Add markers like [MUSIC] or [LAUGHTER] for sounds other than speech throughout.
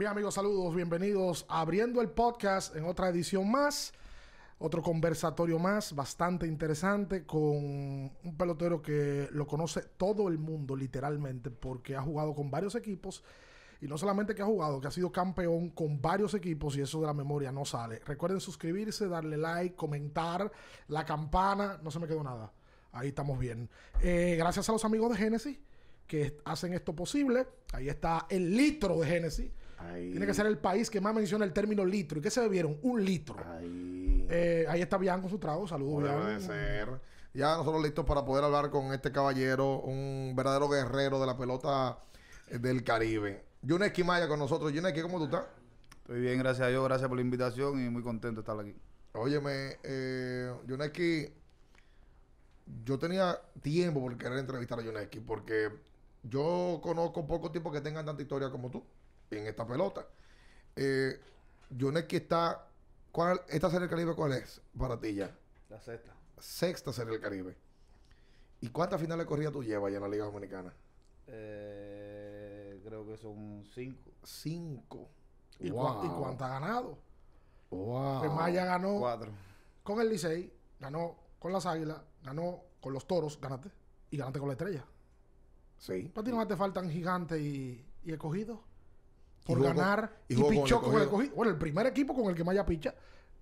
Bien amigos, saludos, bienvenidos abriendo el podcast en otra edición más, otro conversatorio más, bastante interesante, con un pelotero que lo conoce todo el mundo literalmente, porque ha jugado con varios equipos. Y no solamente que ha jugado, que ha sido campeón con varios equipos y eso de la memoria no sale. Recuerden suscribirse, darle like, comentar, la campana, no se me quedó nada. Ahí estamos bien. Eh, gracias a los amigos de génesis que hacen esto posible. Ahí está el litro de génesis tiene que ser el país que más menciona el término litro. ¿Y qué se bebieron? Un litro. ahí eh, está Bian con su trago. Saludos, Bian. Ya nosotros listos para poder hablar con este caballero, un verdadero guerrero de la pelota eh, del Caribe. Yuneski Maya con nosotros. Yuneski, ¿cómo tú estás? Estoy bien, gracias a Dios. Gracias por la invitación y muy contento de estar aquí. Óyeme, eh, yo tenía tiempo por querer entrevistar a Yuneski porque yo conozco pocos tipos que tengan tanta historia como tú en esta pelota. Eh, que está. ¿Cuál, ¿Esta serie del Caribe cuál es para ti ya? La sexta. Sexta serie del Caribe. ¿Y cuántas finales corrida tú llevas ya en la Liga Dominicana? Eh, creo que son cinco. Cinco. ¿Y, wow. cuántas ha ganado? Wow. Maya ganó. Cuatro. Con el Licey, ganó con las Águilas, ganó con los Toros, ganaste. Y ganaste con la Estrella. Sí. Para ti no te faltan gigantes y, y escogidos por ganar y, pichó con el, Bueno, el primer equipo con el que más ya picha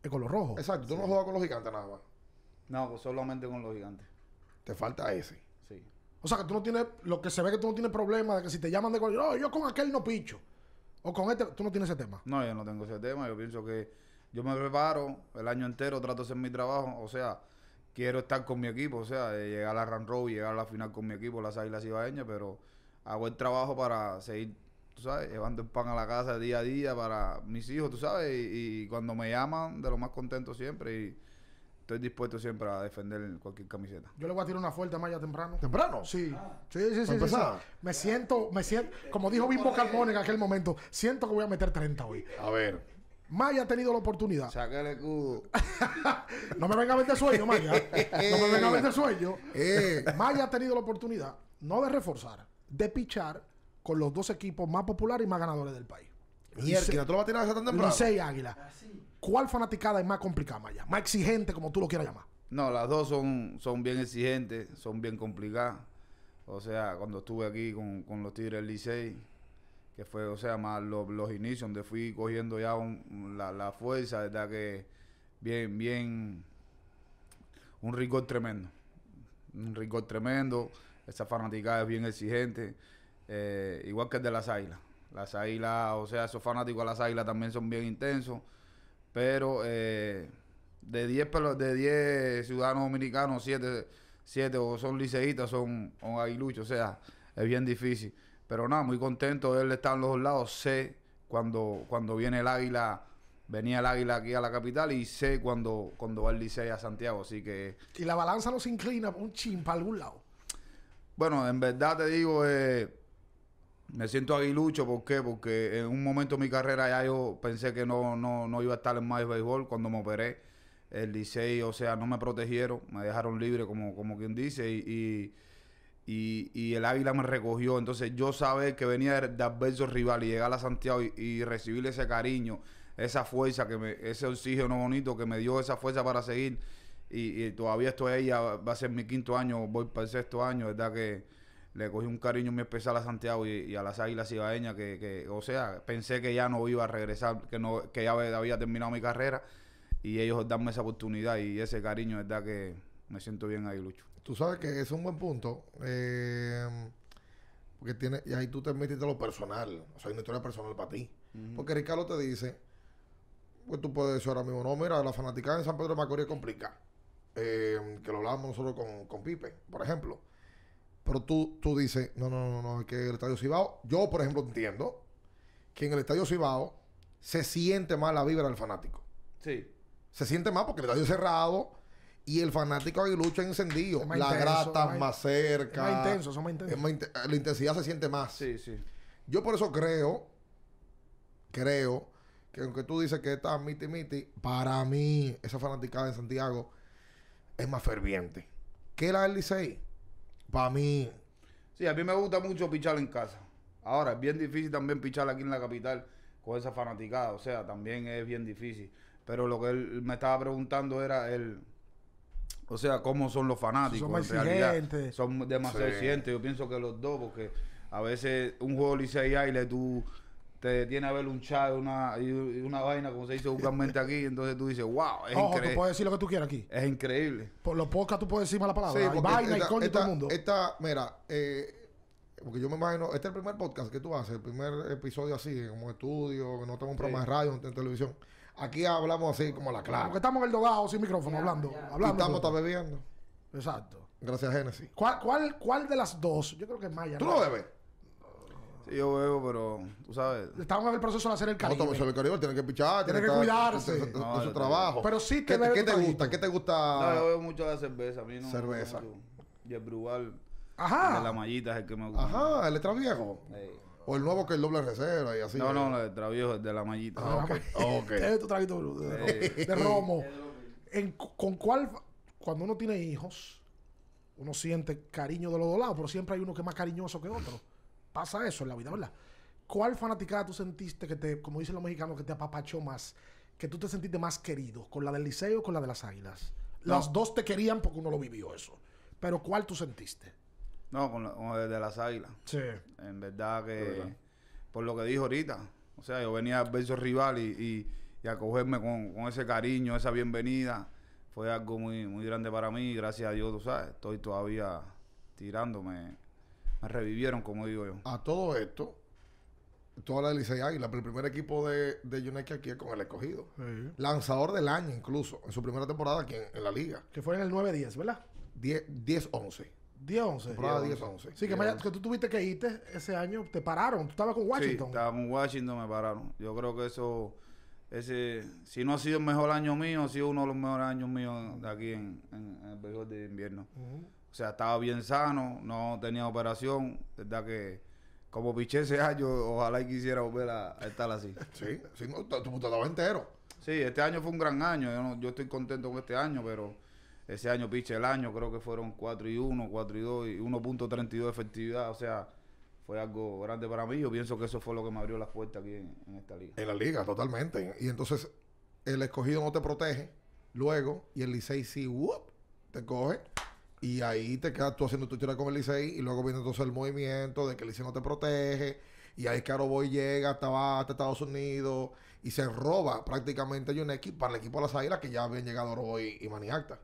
es con los rojos. Exacto, tú no juegas con los gigantes nada más. No, pues solamente con los gigantes. Te falta ese. Sí. O sea que tú no tienes, lo que se ve que tú no tienes problema de que si te llaman de cualquier, no oh, yo con aquel no picho. O con este, tú no tienes ese tema. No, yo no tengo ese tema. Yo pienso que yo me preparo el año entero, trato de hacer mi trabajo. O sea, quiero estar con mi equipo, o sea, eh, llegar a la Run Row, llegar a la final con mi equipo, las Águilas Ibaeñas, pero hago el trabajo para seguir tú sabes, llevando el pan a la casa día a día para mis hijos, tú sabes, y, cuando me llaman, de lo más contento siempre y estoy dispuesto siempre a defender cualquier camiseta. Yo le voy a tirar una fuerte a Maya temprano. ¿Temprano? Sí. Ah. sí, sí, sí. Me siento, me siento, como dijo Bimbo Carmón en aquel momento, siento que voy a meter 30 hoy. A ver. Maya ha tenido la oportunidad. Saca el escudo. [LAUGHS] no me venga a vender sueño, Maya. No me venga a de sueño. Eh. Maya ha tenido la oportunidad, no de reforzar, de pichar con los dos equipos más populares y más ganadores del país. no te lo va a tirar Águila. ¿Cuál fanaticada es más complicada, Más exigente, como tú lo quieras llamar. No, las dos son, son bien exigentes, son bien complicadas. O sea, cuando estuve aquí con, los Tigres del Licey, que fue, o sea, más los, inicios, donde fui cogiendo ya la, la, fuerza, ¿verdad? Que bien, bien, un rigor tremendo. Un rigor tremendo. Esa fanaticada es bien exigente. Eh, igual que el de las águilas. Las águilas, o sea, esos fanáticos de las águilas también son bien intensos. Pero eh, de 10 de ciudadanos dominicanos, 7 siete, o son liceístas, son, aguiluchos. O sea, es bien difícil. Pero nada, muy contento. Él está en los dos lados. Sé cuando, cuando viene el águila venía el águila aquí a la capital y sé cuando, cuando va el liceo a Santiago, así que... Y la balanza nos inclina un chin para algún lado. Bueno, en verdad te digo, eh, me siento aguilucho, ¿por qué? Porque en un momento de mi carrera ya yo pensé que no, no, iba a estar en más béisbol cuando me operé. El Licey, o sea, no me protegieron, me dejaron libre, como, como quien dice, y, y, el Águila me recogió. Entonces, yo saber que venía de, adversos rivales rival y llegar a Santiago y, recibir ese cariño, esa fuerza, que me, ese oxígeno bonito que me dio esa fuerza para seguir. Y, todavía estoy ahí, va a ser mi quinto año, voy para el sexto año, ¿verdad? Que le cogí un cariño muy especial a Santiago y, a las Águilas Ibaeñas, que, que, o sea, pensé que ya no iba a regresar, que, no, que ya había terminado mi carrera y ellos danme esa oportunidad y ese cariño, es verdad que me siento bien ahí, Lucho. Tú sabes que es un buen punto, eh, porque tiene, y ahí tú te metiste lo personal, o sea, hay una historia personal para ti. Porque Ricardo te dice, pues tú puedes decir ahora mismo, no, mira, la fanaticada en San Pedro de Macorís es complicada. Eh, que lo hablábamos nosotros con Pipe, por ejemplo. Pero tú, tú dices, no, no, no, no, que el Estadio Cibao, yo por ejemplo entiendo que en el Estadio Cibao se siente más la vibra del fanático. Sí. Se siente más porque el estadio es cerrado y el fanático aguilucho encendido. la grata más, cerca. más intenso, eso más Es más la intensidad se siente más. Sí, sí. Yo por eso creo, creo, que aunque tú dices que está miti miti, para mí esa fanaticada de Santiago es más ferviente que la l Licey para mí. Sí, a mí me gusta mucho pichar en casa. Ahora, es bien difícil también pichar aquí en la capital con esa fanaticada. O sea, también es bien difícil. Pero lo que él me estaba preguntando era el. O sea, cómo son los fanáticos. Son en realidad, Son demasiado Yo pienso que los dos, porque a veces un juego licencia y tú te tiene a ver un chat, una, una vaina, como se dice vulgarmente aquí, entonces tú dices, wow, es increíble. tú puedes decir lo que tú quieras aquí. Es increíble. Por los podcasts tú puedes decir mala palabra. Sí, vaina y coño todo mundo. Esta, mira, eh, porque yo me imagino, este es el primer podcast que tú haces, el primer episodio así, como estudio, que no tengo un programa de radio, en, televisión. Aquí hablamos así, como a la clara. Porque estamos en el dogado, sin micrófono, hablando. estamos bebiendo. Exacto. Gracias, Genesis. ¿Cuál, cuál, ¿Cuál de las dos? Yo creo que es Maya. ¿Tú lo bebes? yo veo, pero tú sabes. Estamos en el proceso de hacer el Caribe. el Caribe, tiene que pichar, tiene que cuidarse de, su trabajo. Pero sí que ¿Qué, te gusta? ¿Qué te gusta? yo veo mucho la cerveza, a mí no. Cerveza. Y el Brugal. Ajá. De la mallita es el que me gusta. Ajá, el extra viejo. O el nuevo que es el doble reserva y así. No, no, el extra es de la mallita. Ah, ah, ok. okay. [LAUGHS] Este es tu traguito de, de romo. En, ¿Con cuál, cuando uno tiene hijos, uno siente cariño de los dos lados, pero siempre hay uno que es más cariñoso que otro? pasa eso en la vida, ¿verdad? ¿Cuál fanaticada tú sentiste que te, como dicen los mexicanos, que te apapachó más? Que tú te sentiste más querido, con la del Liceo o con la de las Águilas. Las dos te querían porque uno lo vivió eso. Pero ¿cuál tú sentiste? No, con, la, de las Águilas. Sí. En verdad que, por lo que dijo ahorita, o sea, yo venía ver su rival y, y, y a con, ese cariño, esa bienvenida, fue algo muy, muy grande para mí. Gracias a Dios, sabes, estoy todavía tirándome me revivieron, como digo yo. A todo esto, toda la Licey Águila, el primer equipo de, de que aquí es con el escogido. Lanzador del año, incluso, en su primera temporada aquí en, la liga. Que fue en el 9-10, ¿verdad? 10-11. 10-11. 10-11. Sí, que, tú tuviste que irte ese año, te pararon. Tú estabas con Washington. Sí, estaba con Washington, me pararon. Yo creo que eso, ese, si no ha sido el mejor año mío, ha sido uno de los mejores años míos de aquí en, el periodo de invierno. O sea, estaba bien sano, no tenía operación, ¿verdad? Que como piché ese año, ojalá y quisiera volver a, estar así. [LAUGHS] sí, sí no, entero. Sí, este año fue un gran año, yo, estoy contento con este año, pero ese año piche el año, creo que fueron 4 y 1, 4 y 2 y 1.32 de efectividad, o sea, fue algo grande para mí. Yo pienso que eso fue lo que me abrió las puertas aquí en, esta liga. En la liga, totalmente. Y entonces el escogido no te protege luego y el Licey sí, whoop, te coge y ahí te quedas tú haciendo tu historia con el Licey y luego viene entonces el movimiento de que el Licey no te protege. Y ahí es que Aroboy llega hasta, hasta Estados Unidos y se roba prácticamente a un equipo para el equipo de las Águilas que ya habían llegado Aroboy y Maniacta.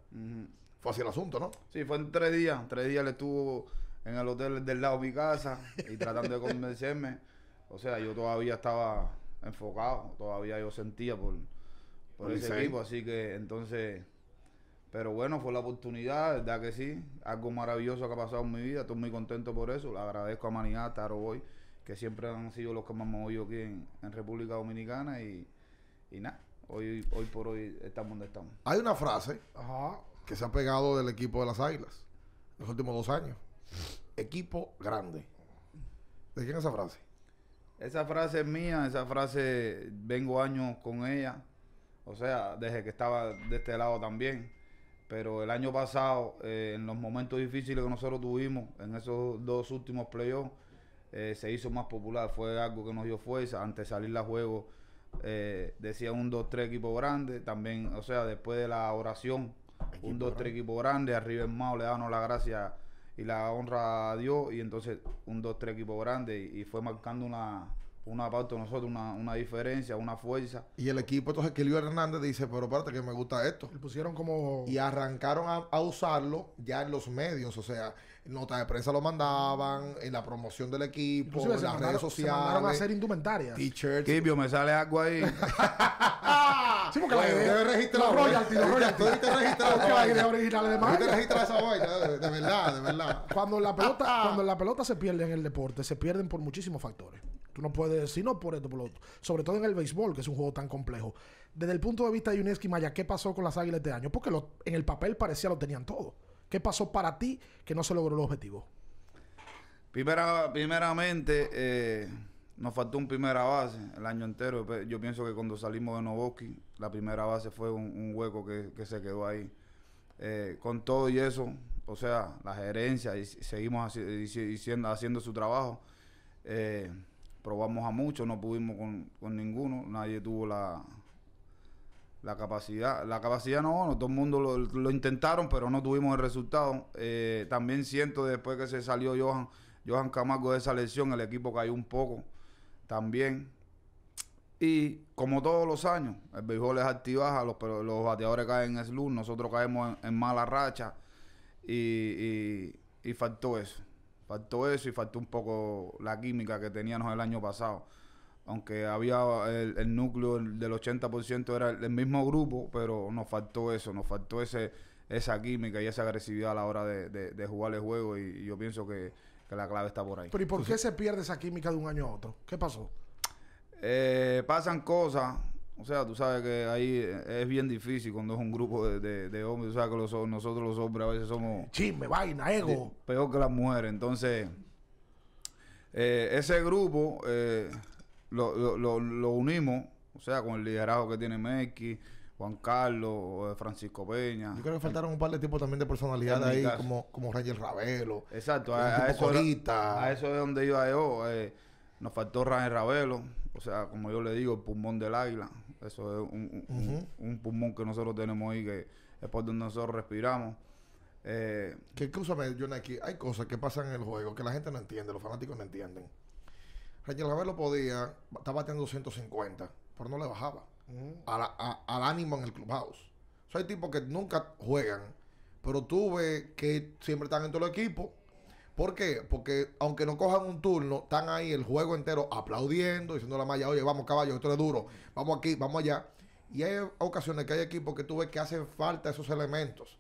Fue así el asunto, ¿no? Sí, fue en tres días. Tres días le estuvo en el hotel del lado de mi casa y tratando de convencerme. O sea, yo todavía estaba enfocado, todavía yo sentía por ese equipo. Así que entonces pero bueno, fue la oportunidad, verdad que sí. Algo maravilloso que ha pasado en mi vida. Estoy muy contento por eso. Le agradezco a Maniata, Taro que siempre han sido los que más me oído aquí en, República Dominicana. Y, nada, hoy, hoy por hoy estamos donde estamos. Hay una frase que se ha pegado del equipo de las Águilas los últimos dos años. Equipo grande. ¿De quién es esa frase? Esa frase es mía, esa frase vengo años con ella. O sea, desde que estaba de este lado también pero el año pasado, eh, en los momentos difíciles que nosotros tuvimos, en esos dos últimos playoffs, eh, se hizo más popular. Fue algo que nos dio fuerza. Antes de salir la juego, eh, decía un, dos, tres equipo grande. También, o sea, después de la oración, un, dos, tres equipos grande. arriba en Mao le damos la gracia y la honra a Dios. Y entonces, un, dos, tres equipo grande. y fue marcando una, una parte de nosotros, una, diferencia, una fuerza. Y el equipo, entonces, que Hernández dice, pero espérate que me gusta esto. Y pusieron como... Y arrancaron a, a, usarlo ya en los medios, o sea, Notas de prensa lo mandaban, en la promoción del equipo, en las redes sociales. Se a hacer indumentaria. T-shirts. Tibio, me sale agua ahí. [LAUGHS] sí, porque la idea. Debe registrar. Los los [LAUGHS] de esa de verdad, de verdad. Cuando la pelota, [LAUGHS] cuando la pelota se pierde en el deporte, se pierden por muchísimos factores. Tú no puedes decir, no, por esto, por lo otro. Sobre todo en el béisbol, que es un juego tan complejo. Desde el punto de vista de y Maya, ¿qué pasó con las águilas de este año? Porque en el papel parecía lo tenían todo. ¿Qué pasó para ti que no se logró el objetivo? Primera, primeramente, eh, nos faltó un primera base el año entero. Yo pienso que cuando salimos de Novoski, la primera base fue un, hueco que, se quedó ahí. Eh, con todo y eso, o sea, la gerencia, y seguimos haciendo su trabajo. Eh, probamos a muchos, no pudimos con ninguno, nadie tuvo la, la capacidad, la capacidad no, no todo el mundo lo, intentaron, pero no tuvimos el resultado. Eh, también siento después que se salió Johan, Johan Camargo de esa lesión, el equipo cayó un poco también. Y como todos los años, el béisbol es altibaja, los, los bateadores caen en slur, nosotros caemos en, mala racha y, y faltó eso. Faltó eso y faltó un poco la química que teníamos el año pasado aunque había el, núcleo del 80% era el, mismo grupo, pero nos faltó eso, nos faltó esa química y esa agresividad a la hora de, jugar el juego y, yo pienso que, la clave está por ahí. Pero ¿y por qué se pierde esa química de un año a otro? ¿Qué pasó? Eh, pasan cosas, o sea, tú sabes que ahí es bien difícil cuando es un grupo de, hombres. Tú sabes que nosotros los hombres a veces somos... Chisme, vaina, ego. Peor que las mujeres. Entonces, eh, ese grupo eh, lo, lo, lo, unimos, o sea, con el liderazgo que tiene Meki, Juan Carlos, eh, Francisco Peña. Yo creo que faltaron un par de tipos también de personalidad ahí, como, como Ravelo. Exacto, eh, a, eso a, eso es donde iba yo. Eh, nos faltó Rangel Ravelo, o sea, como yo le digo, el pulmón del águila. Eso es un, un, pulmón que nosotros tenemos ahí, que es por donde nosotros respiramos. Eh, que escúchame, Jonaki hay cosas que pasan en el juego que la gente no entiende, los fanáticos no entienden la Javier lo podía, estaba teniendo 250, pero no le bajaba al ánimo en el clubhouse. O sea, hay tipos que nunca juegan, pero tuve que siempre están en todo el equipo. ¿Por qué? Porque aunque no cojan un turno, están ahí el juego entero aplaudiendo, diciendo a la malla, oye, vamos caballo, esto es duro, vamos aquí, vamos allá. Y hay ocasiones que hay equipos que tuve que hacen falta esos elementos,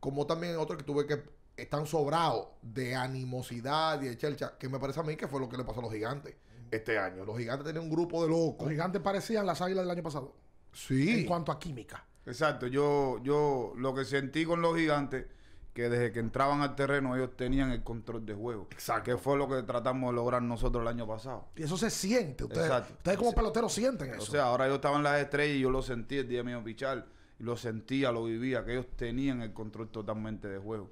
como también otros que tuve que están sobrados de animosidad y de chelcha, que me parece a mí que fue lo que le pasó a los gigantes este año. Los gigantes tenían un grupo de locos. Los gigantes parecían las águilas del año pasado. Sí. En cuanto a química. Exacto. Yo, yo lo que sentí con los gigantes, que desde que entraban al terreno ellos tenían el control de juego. Exacto. Que fue lo que tratamos de lograr nosotros el año pasado. Y eso se siente. Ustedes, ustedes como peloteros sienten eso. O sea, ahora yo estaba en las estrellas y yo lo sentí el día mío pichar. Lo sentía, lo vivía, que ellos tenían el control totalmente de juego.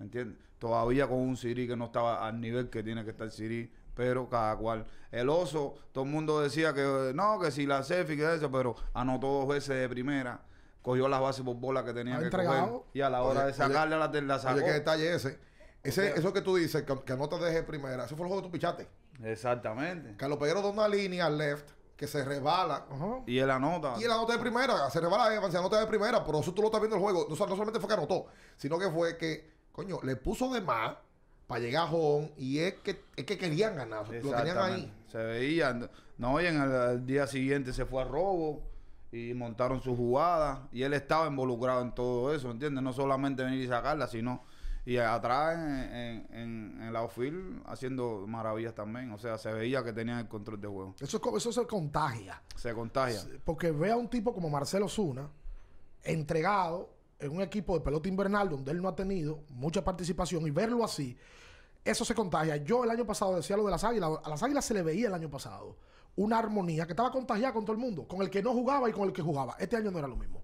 ¿Entiendes? Todavía con un Siri que no estaba al nivel que tiene que estar Siri pero cada cual. El oso, todo el mundo decía que no, que si la selfie, que eso, pero anotó dos veces de primera, cogió las bases por bola que tenía ah, que entregado? y a la hora de sacarle oye, la, sacó. qué detalle ese. Eso que tú dices, que, que anotas de primera, eso fue el juego que tú pichaste. Exactamente. Carlos Peguero de una línea al left que se rebala. Y él anota. Y él anota de primera, se rebala se eh, anota de primera, pero eso tú lo estás viendo el juego. no solamente fue que anotó, sino que fue que, coño, le puso de más para llegar a Jón y es que, querían ganar, lo tenían ahí. Se veían, no, y en el, día siguiente se fue a robo y montaron su jugada y él estaba involucrado en todo eso, ¿entiendes? No solamente venir y sacarla, sino y atrás en, en, en, la haciendo maravillas también. O sea, se veía que tenían el control de juego. Eso, eso se contagia. Se contagia. Porque ve a un tipo como Marcelo Zuna, entregado, en un equipo de pelota invernal donde él no ha tenido mucha participación y verlo así, eso se contagia. Yo el año pasado decía lo de las águilas, a las águilas se le veía el año pasado una armonía que estaba contagiada con todo el mundo, con el que no jugaba y con el que jugaba. Este año no era lo mismo.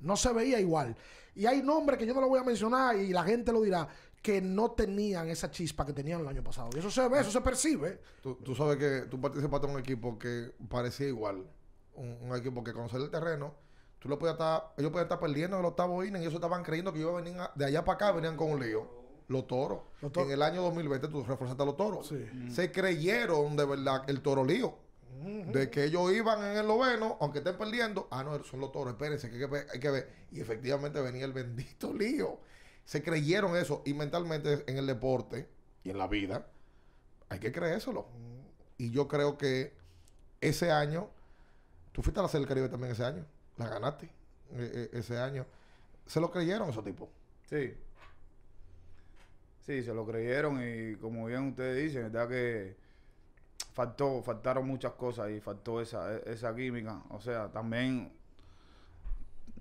No se veía igual. Y hay nombres que yo no lo voy a mencionar y la gente lo dirá, que no tenían esa chispa que tenían el año pasado. Y eso se ve, eso se percibe. Tú, sabes que tú participaste en un equipo que parecía igual. Un, equipo que conoce el terreno Tú lo podías estar, ellos podían estar perdiendo en el octavo inning y ellos estaban creyendo que ellos de allá para acá, venían con un lío. Los toros. En el año 2020 tú reforzaste a los toros. Se creyeron de verdad el toro lío. De que ellos iban en el noveno, aunque estén perdiendo. Ah, no, son los toros, espérense, hay que ver. Y efectivamente venía el bendito [LAUGHS] lío. Se creyeron eso. Y mentalmente en el deporte y en la vida, hay que creérselo. Y yo creo que ese año, tú fuiste a la Serie Caribe también ese año la ganaste eh, eh, ese año. ¿Se lo creyeron esos tipos? Sí. Sí, se lo creyeron y como bien ustedes dicen, verdad que faltó, faltaron muchas cosas y faltó esa, e, esa química. O sea, también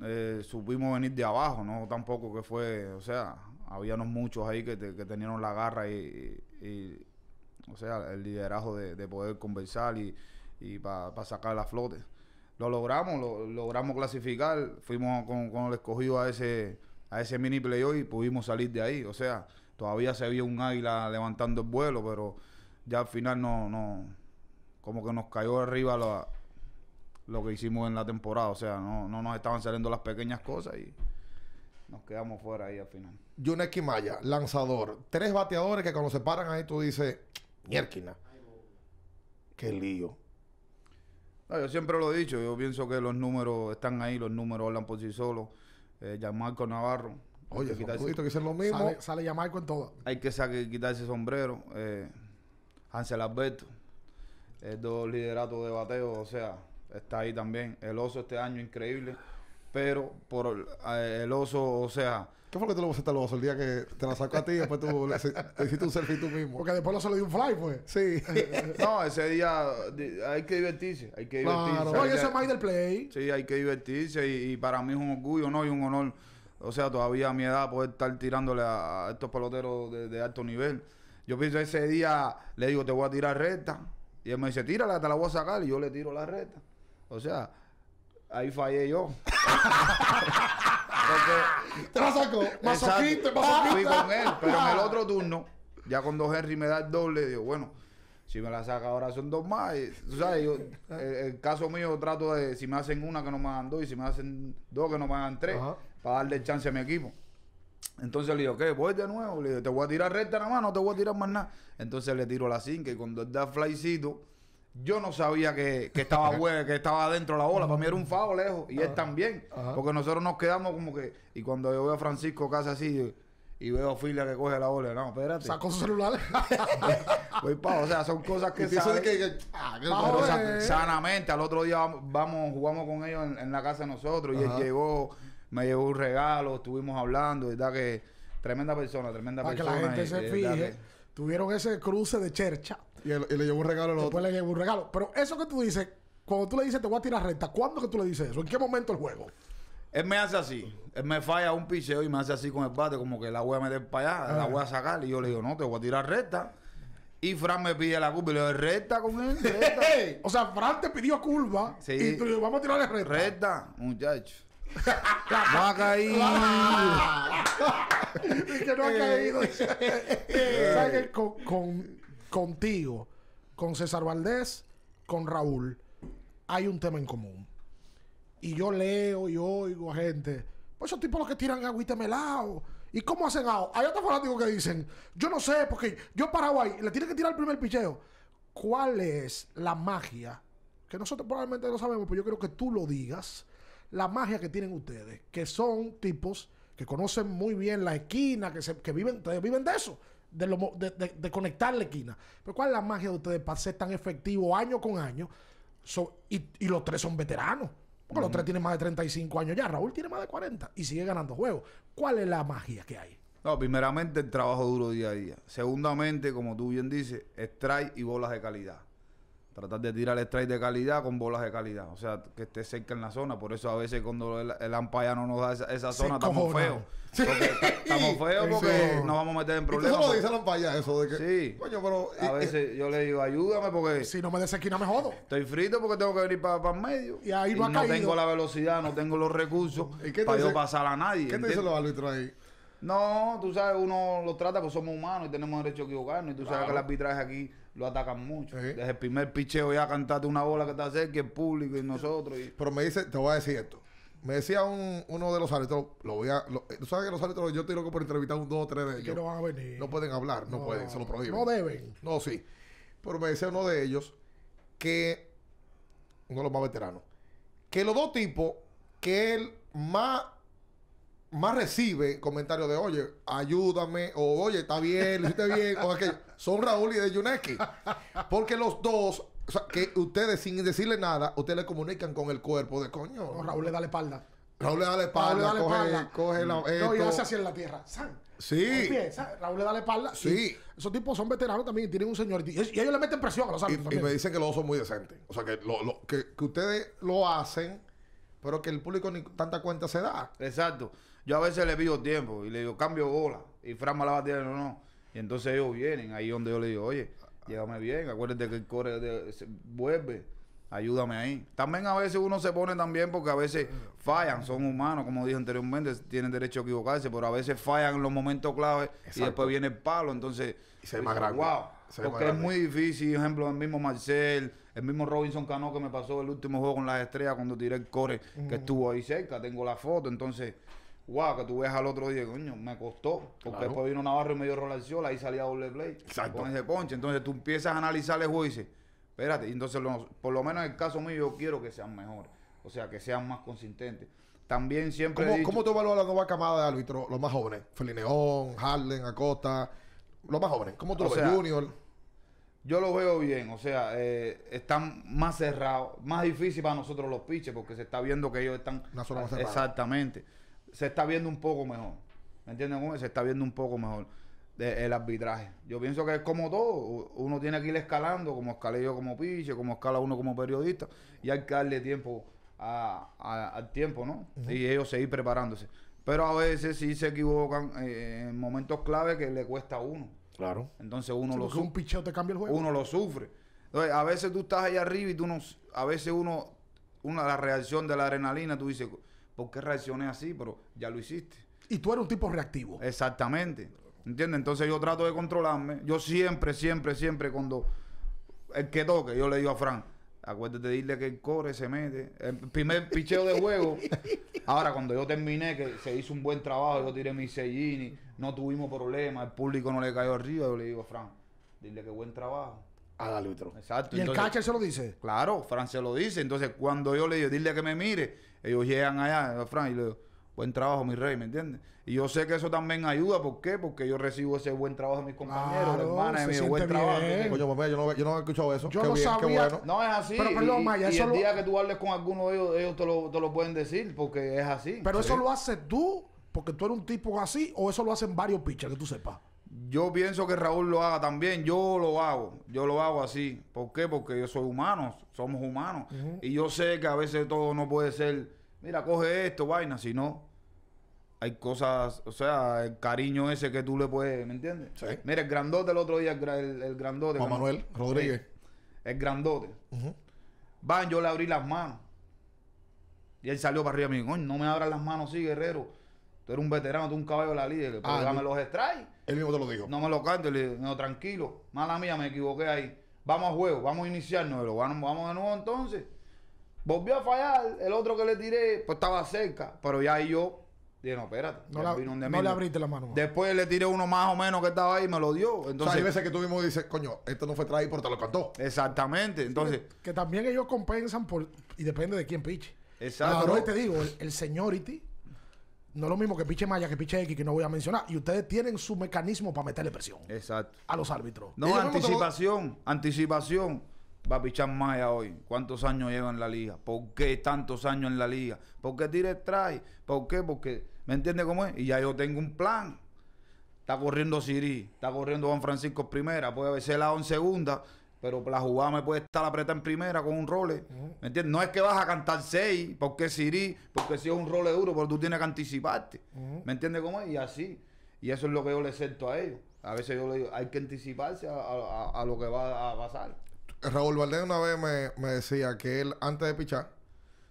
eh, supimos venir de abajo, ¿no? Tampoco que fue, o sea, había unos muchos ahí que, que tenían la garra y, o sea, el liderazgo de, poder conversar y, y para sacar la flote lo logramos, lo, logramos clasificar, fuimos con, con, el escogido a ese, a ese mini playoff y pudimos salir de ahí. O sea, todavía se vio un águila levantando el vuelo, pero ya al final no, no como que nos cayó arriba lo que hicimos en la temporada. O sea, no, no nos estaban saliendo las pequeñas cosas y nos quedamos fuera ahí al final. Yuneki Maya, lanzador. Tres bateadores que cuando se paran ahí tú dices, miérquina. Qué lío yo siempre lo he dicho, yo pienso que los números están ahí, los números hablan por sí solos. Eh, con Navarro. Oye, que quitarse, lo mismo. Sale, sale todo. Hay que quitar ese sombrero. Eh, Hansel Alberto, el dos lideratos de bateo, o sea, está ahí también. El oso este año increíble pero por eh, el oso, o sea... ¿Qué fue lo que te lo pusiste al oso el día que te la sacó a ti y después tú [LAUGHS] te hiciste un selfie tú mismo? Porque después el oso le dio un fly, pues. Sí. [LAUGHS] no, ese día hay que divertirse, hay que divertirse. Claro. No, y eso es más del play. Sí, hay que divertirse y, para mí es un orgullo, ¿no? Y un honor, o sea, todavía a mi edad poder estar tirándole a, estos peloteros de, de alto nivel. Yo pienso ese día, le digo, te voy a tirar recta. Y él me dice, tírala, te la voy a sacar. Y yo le tiro la recta. O sea, ahí fallé yo. te la saco, Mazoquito, masajista. Fui con él, pero en el ah. otro turno, ya cuando Henry me da el doble, digo, bueno, si me la saca ahora son dos más. tú sabes, yo, el, caso mío trato de, si me hacen una que no me hagan dos, y si me hacen dos que no me hagan tres, para darle chance a mi equipo. Entonces le digo, ¿qué? Voy de nuevo. Le digo, te voy a tirar recta nada más, no te voy a tirar más nada. Entonces le tiro la cinco y cuando él da flycito, yo no sabía que, que estaba hueve, [LAUGHS] que estaba dentro de la bola. Para mí era un favo lejos. Y él también. Porque nosotros nos quedamos como que. Y cuando yo veo a Francisco casa así. y veo a fila que coge la bola. No, espérate. Sacó su celular. [LAUGHS] Voy pa, o sea, son cosas que, sabe, que, que ah, sanamente, al otro día vamos, jugamos con ellos en, la casa nosotros y él llegó, me llevó un regalo, estuvimos hablando, ¿verdad? Que tremenda persona, tremenda persona. Para que la gente se fije, tuvieron ese cruce de chercha. Y, le llevó un regalo al otro. Después le llevó un regalo. Pero eso que tú dices, cuando tú le dices te voy a tirar recta, ¿cuándo que tú le dices eso? ¿En qué momento el juego? Él me hace así. Él me falla un piseo y me hace así con el bate, como que la voy a meter para allá, la ah. voy a sacar. Y yo le digo, no, te voy a tirar recta. Y Fran me pide la curva y le digo, recta con él. [LAUGHS] Recta. o sea, Fran te pidió curva y tú le dices, vamos a tirarle recta. Recta, muchacho. [LAUGHS] Va a caer. [LAUGHS] y que no ha caído. que con contigo, con César Valdés, con Raúl, hay un tema en común. Y yo leo y oigo a gente, pues esos tipos los que tiran agüita melado. ¿Y cómo hacen agua? Hay otros fanáticos que dicen, yo no sé, porque yo paraguay le tiene que tirar el primer picheo. ¿Cuál es la magia? Que nosotros probablemente no sabemos, pero yo creo que tú lo digas. La magia que tienen ustedes, que son tipos que conocen muy bien la esquina, que, se, que viven, viven de eso de, lo, de, de, conectar la esquina. Pero ¿cuál es la magia de ustedes para ser tan efectivo año con año? y, los tres son veteranos. Porque los tres tienen más de 35 años ya. Raúl tiene más de 40 y sigue ganando juegos. ¿Cuál es la magia que hay? No, primeramente el trabajo duro día a día. Segundamente, como tú bien dices, strike y bolas de calidad tratar de tirar el strike de calidad con bolas de calidad. O sea, que esté cerca en la zona. Por eso a veces cuando el, el no nos da esa, zona, estamos feos. Estamos feos porque nos vamos a meter en problemas. Eso lo dice el ampaya eso de que. Sí. Coño, pero. a veces yo le digo, ayúdame porque. Si no me des me jodo. Estoy frito porque tengo que venir para el medio. Y ahí y no tengo la velocidad, no tengo los recursos para yo pasar a nadie. ¿Qué te dicen los árbitros ahí? No, tú sabes, uno los trata porque somos humanos y tenemos derecho a equivocarnos. Y tú sabes que el arbitraje aquí lo atacan mucho. Desde el primer picheo ya cantaste una bola que está cerca, el público y nosotros. Y... Pero me dice, te voy a decir esto. Me decía un, uno de los árbitros, lo voy a. Tú sabes que los árbitros, yo estoy loco por entrevistar un dos o tres de ellos. Que no van a venir. No pueden hablar, no, pueden, se lo prohíben. No deben. No, sí. Pero me decía uno de ellos que. Uno de los más veteranos. Que los dos tipos que él más más recibe comentarios de, oye, ayúdame, o oye, está bien, lo hiciste bien, o aquello son Raúl y de Porque los dos, que ustedes sin decirle nada, ustedes le comunican con el cuerpo de coño. Raúl le da la espalda. Raúl le da la espalda, coge, la, No, y hace así en la tierra. Sí. Raúl le da la espalda. Sí. Esos tipos son veteranos también, tienen un señor. Y, ellos le meten presión a los Y, me dicen que los dos son muy decentes. O sea, que, lo, que, ustedes lo hacen, pero que el público ni tanta cuenta se da. Exacto. Yo a veces le pido tiempo y le digo, cambio bola. Y Fran Malabar no, no. Y entonces ellos vienen, ahí donde yo le digo, oye, llévame bien, acuérdate que el core se, vuelve, ayúdame ahí. También a veces uno se pone también porque a veces fallan, son humanos, como dije anteriormente, tienen derecho a equivocarse, pero a veces fallan en los momentos claves y después viene el palo, entonces... se Wow, porque es muy difícil, ejemplo, el mismo Marcel, el mismo Robinson Cano que me pasó el último juego con las estrellas cuando tiré el core, que estuvo ahí cerca, tengo la foto, entonces wow, que tú ves al otro día, coño, me costó. Porque después vino Navarro y me medio relación, ahí salía doble play. Exacto. Con ese ponche. Entonces tú empiezas a analizar el juego y espérate, entonces por lo menos en el caso mío yo quiero que sean mejores. O sea, que sean más consistentes. También siempre. ¿Cómo, ¿cómo tú evalúas la nueva camada de árbitros, los más jóvenes? Felineón, Harden, Acosta, los más jóvenes. ¿Cómo tú lo ves, Junior? Yo lo veo bien, o sea, eh, están más cerrados, más difícil para nosotros los piches. porque se está viendo que ellos están. más Exactamente se está viendo un poco mejor. ¿Me entienden? Se está viendo un poco mejor el arbitraje. Yo pienso que es como todo. Uno tiene que ir escalando, como escalé yo como piche, como escala uno como periodista. Y hay que darle tiempo al tiempo, ¿no? Y ellos seguir preparándose. Pero a veces sí se equivocan eh, en momentos clave que le cuesta a uno. Claro. Entonces uno lo sufre. Un picheo te cambia el juego. Uno lo sufre. Entonces, a veces tú estás ahí arriba y tú no. A veces uno. Una, la reacción de la adrenalina, tú dices por qué reaccioné así, pero ya lo hiciste. Y tú eres un tipo reactivo. Exactamente. ¿Entiendes? Entonces yo trato de controlarme. Yo siempre, siempre, siempre cuando el que toque, yo le digo a Fran, acuérdate de decirle que el core se mete. El primer picheo de juego. Ahora, cuando yo terminé, que se hizo un buen trabajo, yo tiré mi sellini, no tuvimos problemas, el público no le cayó arriba, yo le digo, a Fran, dile que buen trabajo a la otro. Exacto. Y el catcher se lo dice. Claro, Fran se lo dice. Entonces, cuando yo le digo, dile que me mire, ellos llegan allá, eh, Fran, y le digo, buen trabajo, mi rey, ¿me entiendes? Y yo sé que eso también ayuda, ¿por qué? Porque yo recibo ese buen trabajo de mis compañeros, claro, hermanas, mi buen trabajo. Coño, pues, yo no, yo he escuchado eso. Yo qué no bien, sabía. Qué bueno. No es así. Pero, perdón, y, Maya, el día que tú hables con alguno de ellos, ellos te lo, pueden decir, porque es así. Pero eso lo haces tú, porque tú eres un tipo así, o eso lo hacen varios pichas que tú sepas yo pienso que Raúl lo haga también. Yo lo hago. Yo lo hago así. ¿Por qué? Porque yo soy humano. Somos humanos. Y yo sé que a veces todo no puede ser, mira, coge esto, vaina. Si no, hay cosas, o sea, el cariño ese que tú le puedes, ¿me entiendes? Mira, el grandote el otro día, el, grandote. Juan Manuel Rodríguez. El, grandote. Van, yo le abrí las manos. Y él salió para arriba y no me abras las manos, sí, guerrero. Tú eres un veterano, tú un caballo de la líder. Pero ah, los strikes. Él mismo te lo dijo. No me lo canto, le no, tranquilo, mala mía, me equivoqué ahí. Vamos a juego, vamos a iniciarnos, vamos, vamos de nuevo entonces. Volvió a fallar, el otro que le tiré, pues estaba cerca, pero ya ahí yo dije, no, espérate. No, la, no le abriste la mano. Después le tiré uno más o menos que estaba ahí y me lo dio. Entonces, hay veces que tuvimos mismo dices, coño, esto no fue traído, porque te lo cantó. Exactamente, entonces. que, también ellos compensan por, y depende de quién piche. Exacto. hoy te digo, el, señority no es lo mismo que piche Maya, que piche X, que no voy a mencionar. Y ustedes tienen su mecanismo para meterle presión. Exacto. A los árbitros. No, anticipación, anticipación. Va a pichar Maya hoy. ¿Cuántos años lleva en la liga? ¿Por qué tantos años en la liga? ¿Por qué Tire trae? ¿Por qué? Porque, ¿me entiende cómo es? Y ya yo tengo un plan. Está corriendo Siri, está corriendo Juan Francisco primera, puede haber la en segunda, pero la jugada me puede estar apretada en primera con un role. ¿Me entiendes? No es que vas a cantar seis, porque Siri, porque si es un role duro, pero tú tienes que anticiparte. ¿Me entiendes cómo es? Y así. Y eso es lo que yo le acepto a ellos. A veces yo le digo, hay que anticiparse a, lo que va a pasar. Raúl Valdés una vez me, decía que él, antes de pichar,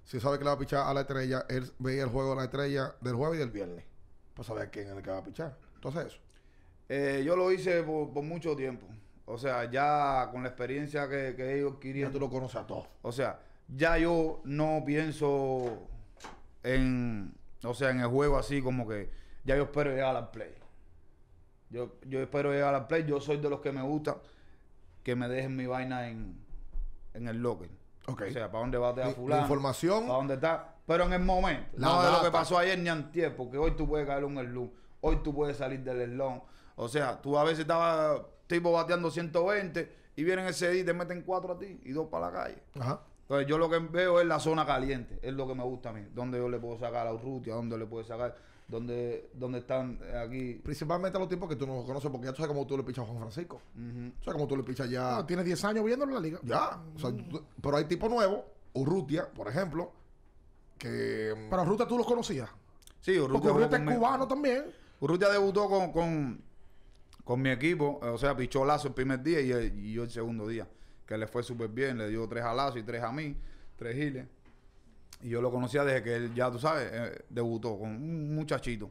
si sabe que le va a pichar a la estrella, él veía el juego de la estrella del jueves y del viernes. Para saber quién es el que va a pichar. Entonces eso. Eh, yo lo hice por mucho tiempo. O sea, ya con la experiencia que, ellos ellos Ya tú lo conoces a todos. O sea, ya yo no pienso en. O sea, en el juego así como que. Ya yo espero llegar la play. Yo, yo espero llegar la play. Yo soy de los que me gusta que me dejen mi vaina en, el locker. Okay. O sea, para dónde va a tener fulano. información. Para dónde está. Pero en el momento. no de lo que pasó ayer ni antier, porque hoy tú puedes caer un slum. Hoy tú puedes salir del slum. O sea, tú a veces estabas tipo bateando 120 y vienen ese día y te meten cuatro a ti y dos para la calle. Ajá. Entonces yo lo que veo es la zona caliente, es lo que me gusta a mí, donde yo le puedo sacar a Urrutia, donde le puedo sacar, donde, donde están eh, aquí. Principalmente a los tipos que tú no los conoces, porque ya tú sabes cómo tú le pichas a Juan Francisco. Uh sabes cómo tú le pichas ya. No, tienes 10 años en la liga. Ya, mm. pero hay tipos nuevos, Urrutia, por ejemplo, que... Mm, pero Urrutia tú los conocías. Sí, Urrutia. Porque Urrutia es cubano también. Urrutia debutó con con mi equipo, eh, o sea, pichó Lazo el primer día eh, y, yo el segundo día, que le fue súper bien, le dio tres a Lazo y tres a mí, tres giles. Y yo lo conocía desde que él, ya tú sabes, eh, debutó con un muchachito.